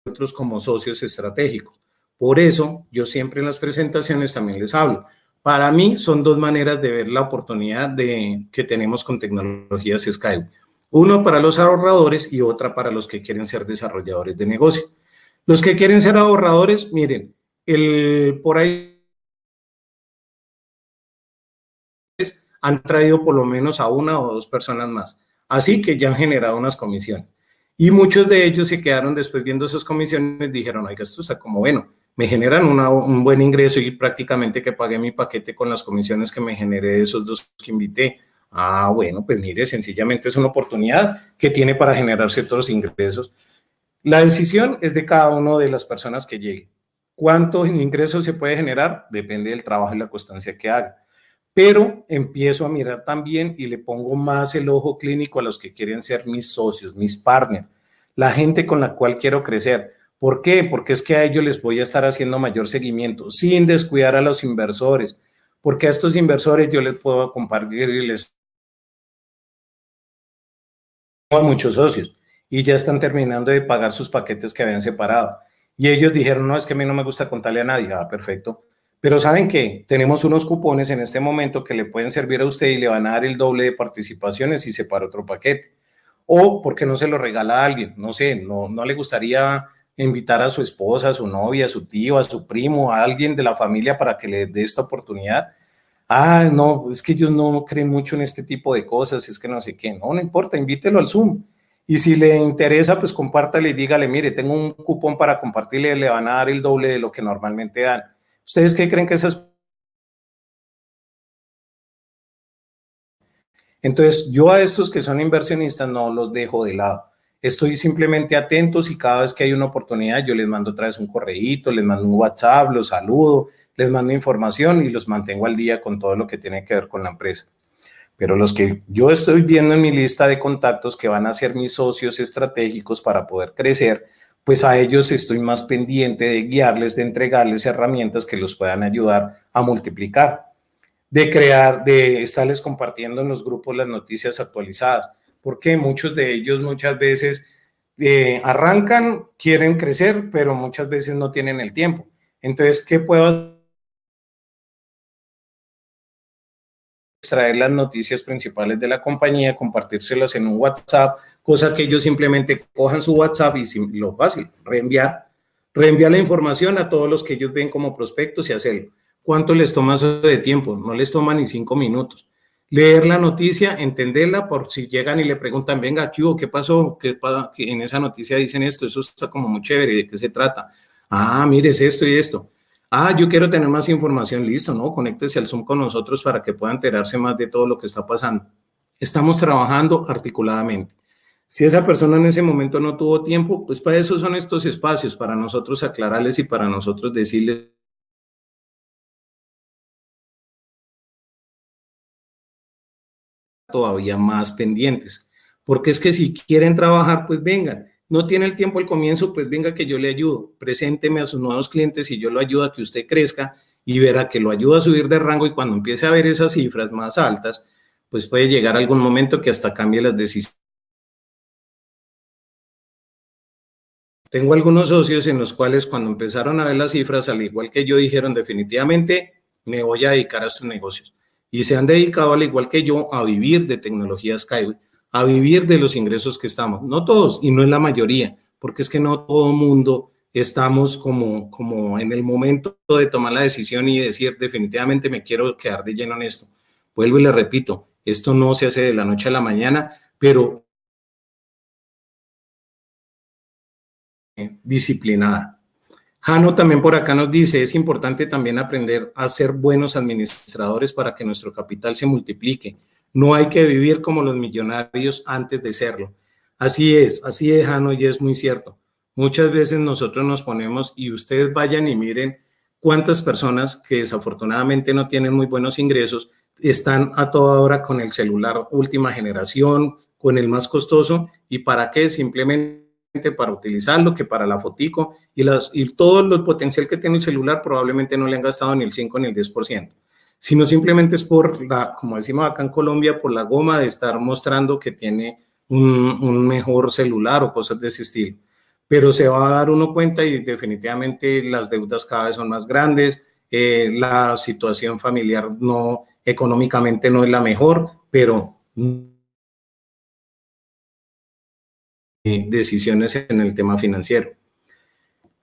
otros como socios estratégicos. Por eso yo siempre en las presentaciones también les hablo. Para mí son dos maneras de ver la oportunidad de, que tenemos con tecnologías Skype. Uno para los ahorradores y otra para los que quieren ser desarrolladores de negocio. Los que quieren ser ahorradores, miren, el, por ahí han traído por lo menos a una o dos personas más. Así que ya han generado unas comisiones. Y muchos de ellos se quedaron después viendo esas comisiones, dijeron, oiga, esto está como bueno, me generan un buen ingreso y prácticamente que pagué mi paquete con las comisiones que me generé de esos dos que invité. Ah, bueno, pues mire, sencillamente es una oportunidad que tiene para generar ciertos ingresos. La decisión es de cada una de las personas que llegue. ¿Cuántos ingresos se puede generar? Depende del trabajo y la constancia que haga pero empiezo a mirar también y le pongo más el ojo clínico a los que quieren ser mis socios, mis partners, la gente con la cual quiero crecer. ¿Por qué? Porque es que a ellos les voy a estar haciendo mayor seguimiento sin descuidar a los inversores, porque a estos inversores yo les puedo compartir y les a muchos socios y ya están terminando de pagar sus paquetes que habían separado. Y ellos dijeron, no, es que a mí no me gusta contarle a nadie. Ah, perfecto. Pero ¿saben qué? Tenemos unos cupones en este momento que le pueden servir a usted y le van a dar el doble de participaciones si para otro paquete. O porque no se lo regala a alguien, no sé, no, no le gustaría invitar a su esposa, a su novia, a su tío, a su primo, a alguien de la familia para que le dé esta oportunidad. Ah, no, es que ellos no creen mucho en este tipo de cosas, es que no sé qué. No, no importa, invítelo al Zoom. Y si le interesa, pues compártale y dígale, mire, tengo un cupón para compartirle, le van a dar el doble de lo que normalmente dan. ¿Ustedes qué creen que esas... Entonces, yo a estos que son inversionistas no los dejo de lado. Estoy simplemente atentos y cada vez que hay una oportunidad, yo les mando otra vez un correíto, les mando un WhatsApp, los saludo, les mando información y los mantengo al día con todo lo que tiene que ver con la empresa. Pero los que yo estoy viendo en mi lista de contactos que van a ser mis socios estratégicos para poder crecer, pues a ellos estoy más pendiente de guiarles, de entregarles herramientas que los puedan ayudar a multiplicar, de crear, de estarles compartiendo en los grupos las noticias actualizadas, porque muchos de ellos muchas veces eh, arrancan, quieren crecer, pero muchas veces no tienen el tiempo. Entonces, ¿qué puedo hacer? extraer las noticias principales de la compañía, compartírselas en un WhatsApp, cosa que ellos simplemente cojan su WhatsApp y lo fácil, reenviar, reenviar la información a todos los que ellos ven como prospectos y hacerlo. ¿Cuánto les toma eso de tiempo? No les toma ni cinco minutos. Leer la noticia, entenderla, por si llegan y le preguntan, venga, ¿qué, ¿Qué pasó? ¿Qué, que en esa noticia dicen esto, eso está como muy chévere, y ¿de qué se trata? Ah, mire, es esto y esto. Ah, yo quiero tener más información, listo, ¿no? Conéctese al Zoom con nosotros para que pueda enterarse más de todo lo que está pasando. Estamos trabajando articuladamente. Si esa persona en ese momento no tuvo tiempo, pues para eso son estos espacios, para nosotros aclararles y para nosotros decirles todavía más pendientes. Porque es que si quieren trabajar, pues vengan. No tiene el tiempo al comienzo, pues venga que yo le ayudo. Presénteme a sus nuevos clientes y yo lo ayudo a que usted crezca y verá que lo ayuda a subir de rango y cuando empiece a ver esas cifras más altas, pues puede llegar algún momento que hasta cambie las decisiones Tengo algunos socios en los cuales cuando empezaron a ver las cifras, al igual que yo, dijeron definitivamente me voy a dedicar a estos negocios. Y se han dedicado, al igual que yo, a vivir de tecnología Skyway, a vivir de los ingresos que estamos. No todos y no es la mayoría, porque es que no todo mundo estamos como, como en el momento de tomar la decisión y decir definitivamente me quiero quedar de lleno en esto. Vuelvo y le repito, esto no se hace de la noche a la mañana, pero Eh, disciplinada. Jano también por acá nos dice, es importante también aprender a ser buenos administradores para que nuestro capital se multiplique. No hay que vivir como los millonarios antes de serlo. Así es, así es, Jano, y es muy cierto. Muchas veces nosotros nos ponemos y ustedes vayan y miren cuántas personas que desafortunadamente no tienen muy buenos ingresos están a toda hora con el celular última generación, con el más costoso, y para qué simplemente para utilizarlo que para la fotico y, las, y todo el potencial que tiene el celular probablemente no le han gastado ni el 5 ni el 10%, sino simplemente es por la, como decimos acá en Colombia, por la goma de estar mostrando que tiene un, mejor celular o cosas de ese estilo. Pero se va a dar uno cuenta y definitivamente las deudas cada vez son más grandes, eh, la situación familiar no, económicamente no es la mejor, pero Eh, decisiones en el tema financiero.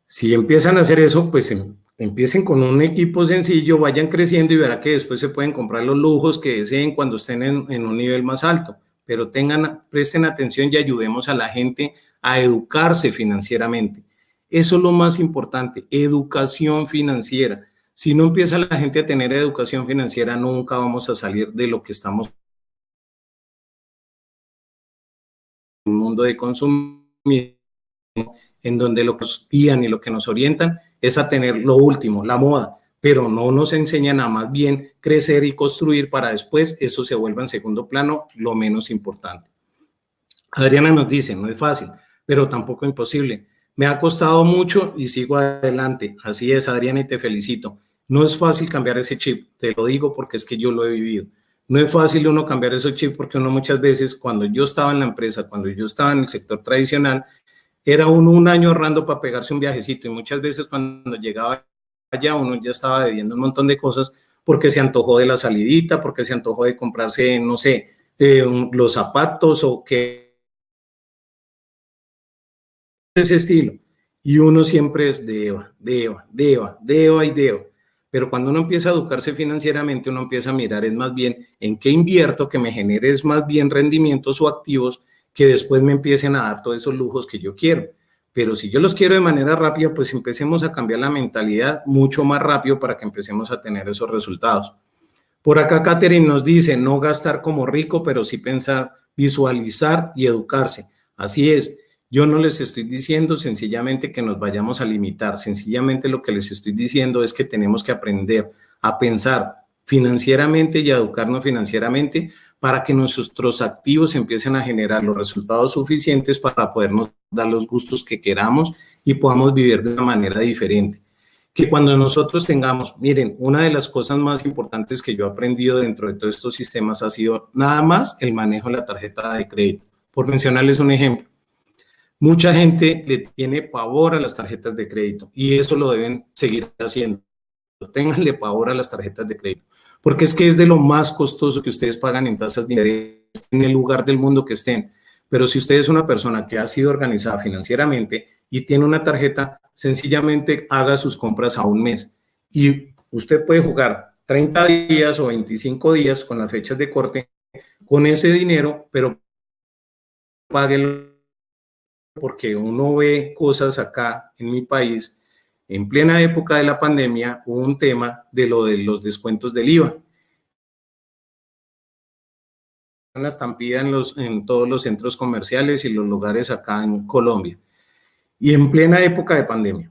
Si empiezan a hacer eso, pues em, empiecen con un equipo sencillo, vayan creciendo y verá que después se pueden comprar los lujos que deseen cuando estén en, en un nivel más alto. Pero tengan, presten atención y ayudemos a la gente a educarse financieramente. Eso es lo más importante, educación financiera. Si no empieza la gente a tener educación financiera, nunca vamos a salir de lo que estamos un mundo de consumo en donde lo que nos guían y lo que nos orientan es a tener lo último, la moda, pero no nos enseñan a más bien crecer y construir para después eso se vuelva en segundo plano lo menos importante. Adriana nos dice, no es fácil, pero tampoco imposible. Me ha costado mucho y sigo adelante. Así es, Adriana, y te felicito. No es fácil cambiar ese chip, te lo digo porque es que yo lo he vivido. No es fácil uno cambiar esos chip porque uno muchas veces cuando yo estaba en la empresa, cuando yo estaba en el sector tradicional, era uno un año ahorrando para pegarse un viajecito y muchas veces cuando llegaba allá uno ya estaba debiendo un montón de cosas porque se antojó de la salidita, porque se antojó de comprarse, no sé, eh, los zapatos o qué. Ese estilo. Y uno siempre es de Eva, de Eva, de y de pero cuando uno empieza a educarse financieramente, uno empieza a mirar es más bien en qué invierto que me genere es más bien rendimientos o activos que después me empiecen a dar todos esos lujos que yo quiero. Pero si yo los quiero de manera rápida, pues empecemos a cambiar la mentalidad mucho más rápido para que empecemos a tener esos resultados. Por acá Catherine nos dice, no gastar como rico, pero sí pensar, visualizar y educarse. Así es, yo no les estoy diciendo sencillamente que nos vayamos a limitar, sencillamente lo que les estoy diciendo es que tenemos que aprender a pensar financieramente y a educarnos financieramente para que nuestros activos empiecen a generar los resultados suficientes para podernos dar los gustos que queramos y podamos vivir de una manera diferente. Que cuando nosotros tengamos, miren, una de las cosas más importantes que yo he aprendido dentro de todos estos sistemas ha sido nada más el manejo de la tarjeta de crédito. Por mencionarles un ejemplo, Mucha gente le tiene pavor a las tarjetas de crédito y eso lo deben seguir haciendo. Ténganle pavor a las tarjetas de crédito, porque es que es de lo más costoso que ustedes pagan en tasas de interés en el lugar del mundo que estén. Pero si usted es una persona que ha sido organizada financieramente y tiene una tarjeta, sencillamente haga sus compras a un mes y usted puede jugar 30 días o 25 días con las fechas de corte con ese dinero, pero pague porque uno ve cosas acá en mi país, en plena época de la pandemia hubo un tema de lo de los descuentos del IVA. Una estampida en, los, en todos los centros comerciales y los lugares acá en Colombia. Y en plena época de pandemia.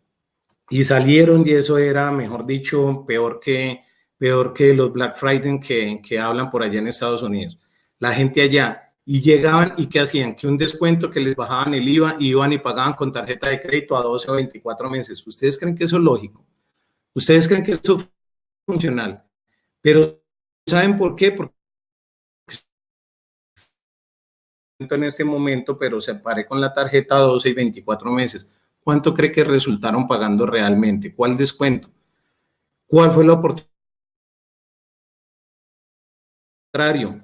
Y salieron y eso era, mejor dicho, peor que, peor que los Black Friday que, que hablan por allá en Estados Unidos. La gente allá y llegaban y qué hacían, que un descuento que les bajaban el IVA, iban y pagaban con tarjeta de crédito a 12 o 24 meses. ¿Ustedes creen que eso es lógico? ¿Ustedes creen que eso es funcional? Pero ¿saben por qué? Porque en este momento, pero se paré con la tarjeta a 12 y 24 meses. ¿Cuánto cree que resultaron pagando realmente? ¿Cuál descuento? ¿Cuál fue la oportunidad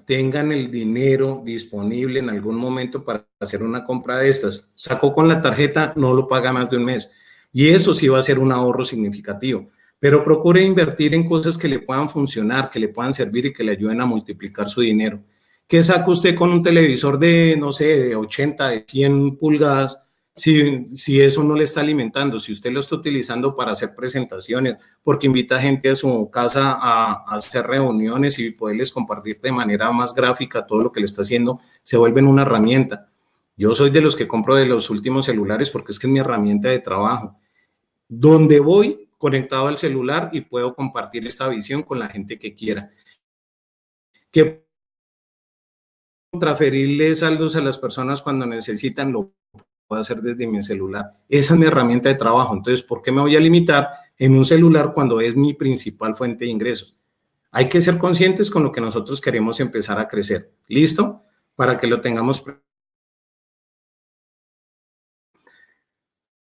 tengan el dinero disponible en algún momento para hacer una compra de estas. Sacó con la tarjeta, no lo paga más de un mes. Y eso sí va a ser un ahorro significativo. Pero procure invertir en cosas que le puedan funcionar, que le puedan servir y que le ayuden a multiplicar su dinero. ¿Qué saca usted con un televisor de, no sé, de 80, de 100 pulgadas? si, eso no le está alimentando, si usted lo está utilizando para hacer presentaciones, porque invita gente a su casa a, hacer reuniones y poderles compartir de manera más gráfica todo lo que le está haciendo, se vuelven una herramienta. Yo soy de los que compro de los últimos celulares porque es que es mi herramienta de trabajo. Donde voy conectado al celular y puedo compartir esta visión con la gente que quiera. Que transferirles saldos a las personas cuando necesitan lo puedo hacer desde mi celular. Esa es mi herramienta de trabajo. Entonces, ¿por qué me voy a limitar en un celular cuando es mi principal fuente de ingresos? Hay que ser conscientes con lo que nosotros queremos empezar a crecer. ¿Listo? Para que lo tengamos.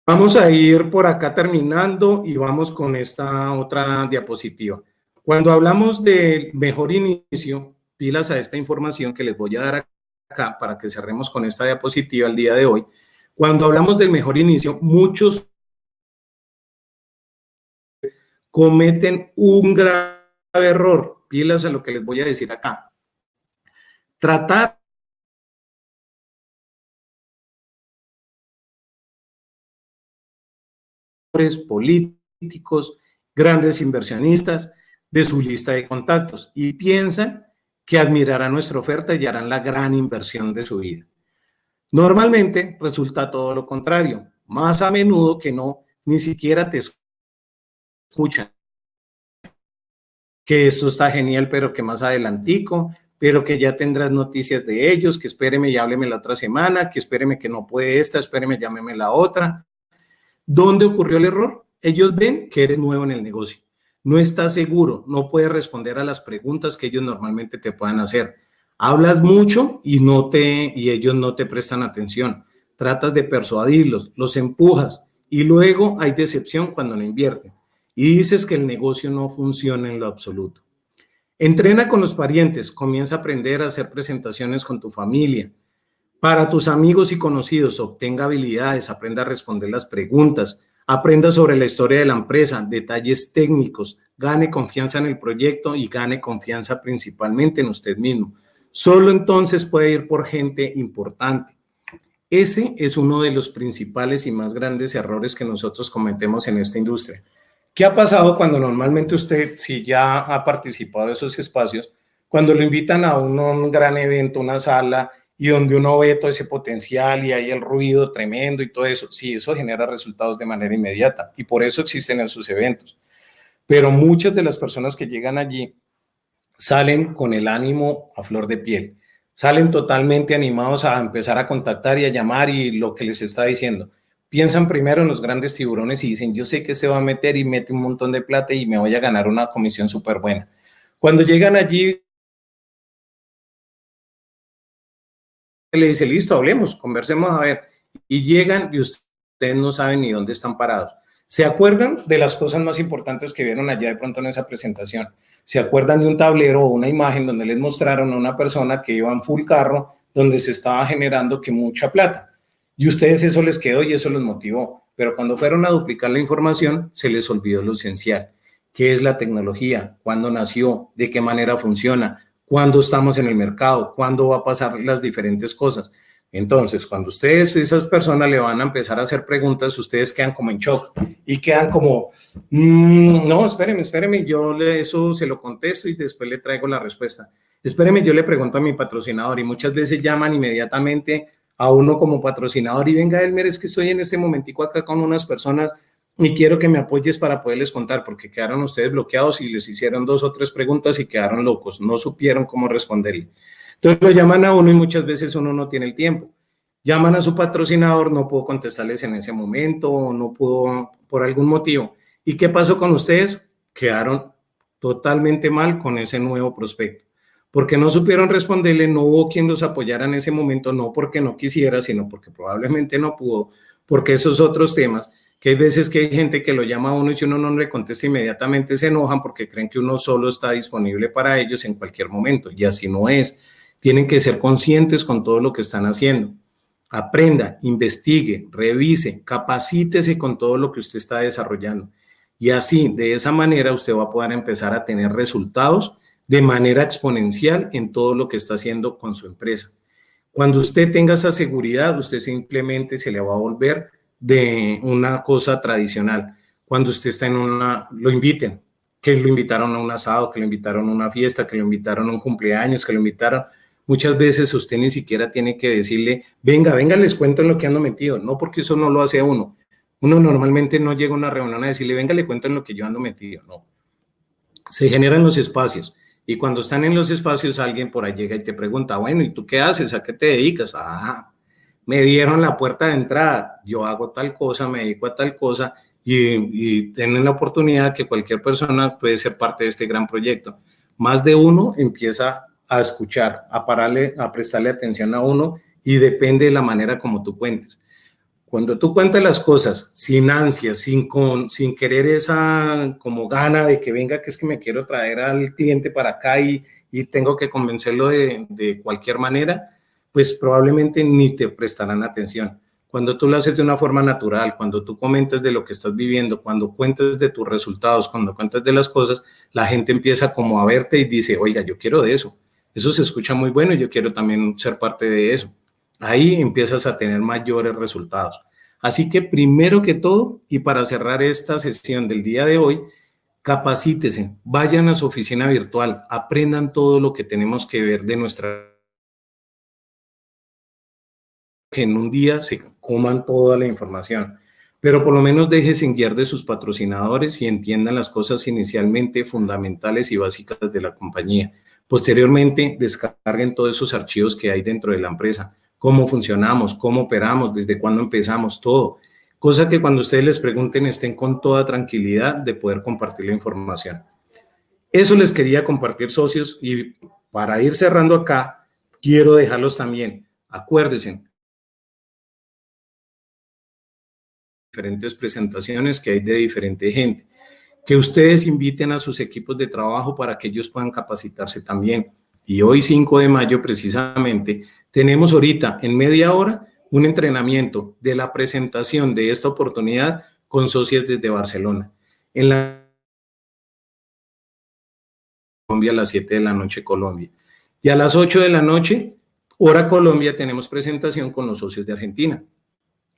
Vamos a ir por acá terminando y vamos con esta otra diapositiva. Cuando hablamos del mejor inicio, pilas a esta información que les voy a dar acá para que cerremos con esta diapositiva el día de hoy. Cuando hablamos del mejor inicio, muchos cometen un grave error. Pilas a lo que les voy a decir acá. Tratar políticos, grandes inversionistas de su lista de contactos y piensan que admirarán nuestra oferta y harán la gran inversión de su vida. Normalmente resulta todo lo contrario, más a menudo que no, ni siquiera te escuchan. Que eso está genial, pero que más adelantico, pero que ya tendrás noticias de ellos, que espéreme y hábleme la otra semana, que espéreme que no puede esta, espéreme, llámeme la otra. ¿Dónde ocurrió el error? Ellos ven que eres nuevo en el negocio, no estás seguro, no puedes responder a las preguntas que ellos normalmente te puedan hacer Hablas mucho y, no te, y ellos no te prestan atención. Tratas de persuadirlos, los empujas y luego hay decepción cuando no invierten. Y dices que el negocio no funciona en lo absoluto. Entrena con los parientes, comienza a aprender a hacer presentaciones con tu familia. Para tus amigos y conocidos, obtenga habilidades, aprenda a responder las preguntas, aprenda sobre la historia de la empresa, detalles técnicos, gane confianza en el proyecto y gane confianza principalmente en usted mismo. Solo entonces puede ir por gente importante. Ese es uno de los principales y más grandes errores que nosotros cometemos en esta industria. ¿Qué ha pasado cuando normalmente usted, si ya ha participado de esos espacios, cuando lo invitan a un, gran evento, una sala, y donde uno ve todo ese potencial y hay el ruido tremendo y todo eso, sí, eso genera resultados de manera inmediata y por eso existen esos eventos. Pero muchas de las personas que llegan allí salen con el ánimo a flor de piel, salen totalmente animados a empezar a contactar y a llamar y lo que les está diciendo. Piensan primero en los grandes tiburones y dicen, yo sé que se va a meter y mete un montón de plata y me voy a ganar una comisión súper buena. Cuando llegan allí, le dice, listo, hablemos, conversemos a ver. Y llegan y ustedes no saben ni dónde están parados. ¿Se acuerdan de las cosas más importantes que vieron allá de pronto en esa presentación? se acuerdan de un tablero o una imagen donde les mostraron a una persona que iba en full carro, donde se estaba generando que mucha plata. Y ustedes eso les quedó y eso los motivó. Pero cuando fueron a duplicar la información, se les olvidó lo esencial. ¿Qué es la tecnología? ¿Cuándo nació? ¿De qué manera funciona? ¿Cuándo estamos en el mercado? ¿Cuándo va a pasar las diferentes cosas? Entonces, cuando ustedes, esas personas le van a empezar a hacer preguntas, ustedes quedan como en shock y quedan como, mm, no, espéreme, espéreme, yo le, eso se lo contesto y después le traigo la respuesta. Espéreme, yo le pregunto a mi patrocinador y muchas veces llaman inmediatamente a uno como patrocinador y venga, Elmer, es que estoy en este momentico acá con unas personas y quiero que me apoyes para poderles contar porque quedaron ustedes bloqueados y les hicieron dos o tres preguntas y quedaron locos, no supieron cómo responderle. Entonces lo llaman a uno y muchas veces uno no tiene el tiempo. Llaman a su patrocinador, no pudo contestarles en ese momento, o no pudo por algún motivo. ¿Y qué pasó con ustedes? Quedaron totalmente mal con ese nuevo prospecto. Porque no supieron responderle, no hubo quien los apoyara en ese momento, no porque no quisiera, sino porque probablemente no pudo, porque esos otros temas que hay veces que hay gente que lo llama a uno y si uno no le contesta inmediatamente se enojan porque creen que uno solo está disponible para ellos en cualquier momento y así no es. Tienen que ser conscientes con todo lo que están haciendo. Aprenda, investigue, revise, capacítese con todo lo que usted está desarrollando. Y así, de esa manera, usted va a poder empezar a tener resultados de manera exponencial en todo lo que está haciendo con su empresa. Cuando usted tenga esa seguridad, usted simplemente se le va a volver de una cosa tradicional. Cuando usted está en una, lo inviten, que lo invitaron a un asado, que lo invitaron a una fiesta, que lo invitaron a un cumpleaños, que lo invitaron muchas veces usted ni siquiera tiene que decirle, venga, venga, les cuento lo que ando metido, no porque eso no lo hace uno. Uno normalmente no llega a una reunión a decirle, venga, le cuento lo que yo ando metido, no. Se generan los espacios y cuando están en los espacios alguien por ahí llega y te pregunta, bueno, ¿y tú qué haces? ¿A qué te dedicas? Ah, me dieron la puerta de entrada, yo hago tal cosa, me dedico a tal cosa y, y tienen la oportunidad que cualquier persona puede ser parte de este gran proyecto. Más de uno empieza a escuchar, a pararle, a prestarle atención a uno y depende de la manera como tú cuentes. Cuando tú cuentas las cosas sin ansias, sin, con, sin querer esa como gana de que venga, que es que me quiero traer al cliente para acá y, tengo que convencerlo de, de cualquier manera, pues probablemente ni te prestarán atención cuando tú lo haces de una forma natural, cuando tú comentas de lo que estás viviendo, cuando cuentas de tus resultados, cuando cuentas de las cosas, la gente empieza como a verte y dice, oiga, yo quiero de eso. Eso se escucha muy bueno y yo quiero también ser parte de eso. Ahí empiezas a tener mayores resultados. Así que primero que todo, y para cerrar esta sesión del día de hoy, capacítese, vayan a su oficina virtual, aprendan todo lo que tenemos que ver de nuestra... que en un día se coman toda la información, pero por lo menos en guiar de sus patrocinadores y entiendan las cosas inicialmente fundamentales y básicas de la compañía. Posteriormente, descarguen todos esos archivos que hay dentro de la empresa, cómo funcionamos, cómo operamos, desde cuándo empezamos, todo. Cosa que cuando ustedes les pregunten estén con toda tranquilidad de poder compartir la información. Eso les quería compartir, socios, y para ir cerrando acá, quiero dejarlos también. Acuérdense, diferentes presentaciones que hay de diferente gente que ustedes inviten a sus equipos de trabajo para que ellos puedan capacitarse también. Y hoy 5 de mayo precisamente tenemos ahorita en media hora un entrenamiento de la presentación de esta oportunidad con socios desde Barcelona. En la Colombia a las 7 de la noche Colombia. Y a las 8 de la noche, hora Colombia, tenemos presentación con los socios de Argentina.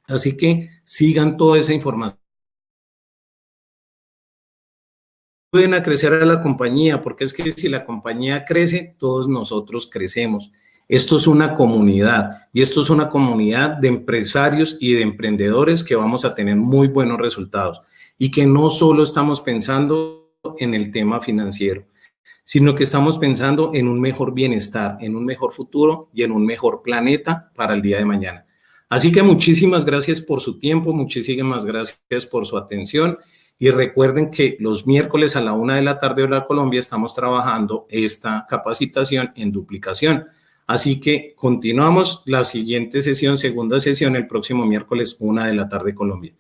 Así que sigan toda esa información ayuden a crecer a la compañía, porque es que si la compañía crece, todos nosotros crecemos. Esto es una comunidad y esto es una comunidad de empresarios y de emprendedores que vamos a tener muy buenos resultados y que no solo estamos pensando en el tema financiero, sino que estamos pensando en un mejor bienestar, en un mejor futuro y en un mejor planeta para el día de mañana. Así que muchísimas gracias por su tiempo, muchísimas gracias por su atención y recuerden que los miércoles a la una de la tarde hora Colombia estamos trabajando esta capacitación en duplicación. Así que continuamos la siguiente sesión, segunda sesión, el próximo miércoles una de la tarde Colombia.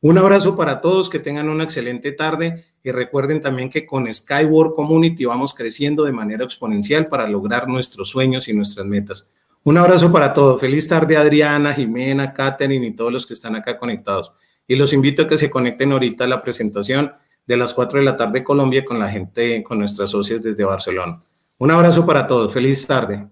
Un abrazo para todos, que tengan una excelente tarde y recuerden también que con Skyward Community vamos creciendo de manera exponencial para lograr nuestros sueños y nuestras metas. Un abrazo para todos. Feliz tarde Adriana, Jimena, Katherine y todos los que están acá conectados. Y los invito a que se conecten ahorita a la presentación de las 4 de la tarde Colombia con la gente, con nuestras socias desde Barcelona. Un abrazo para todos. Feliz tarde.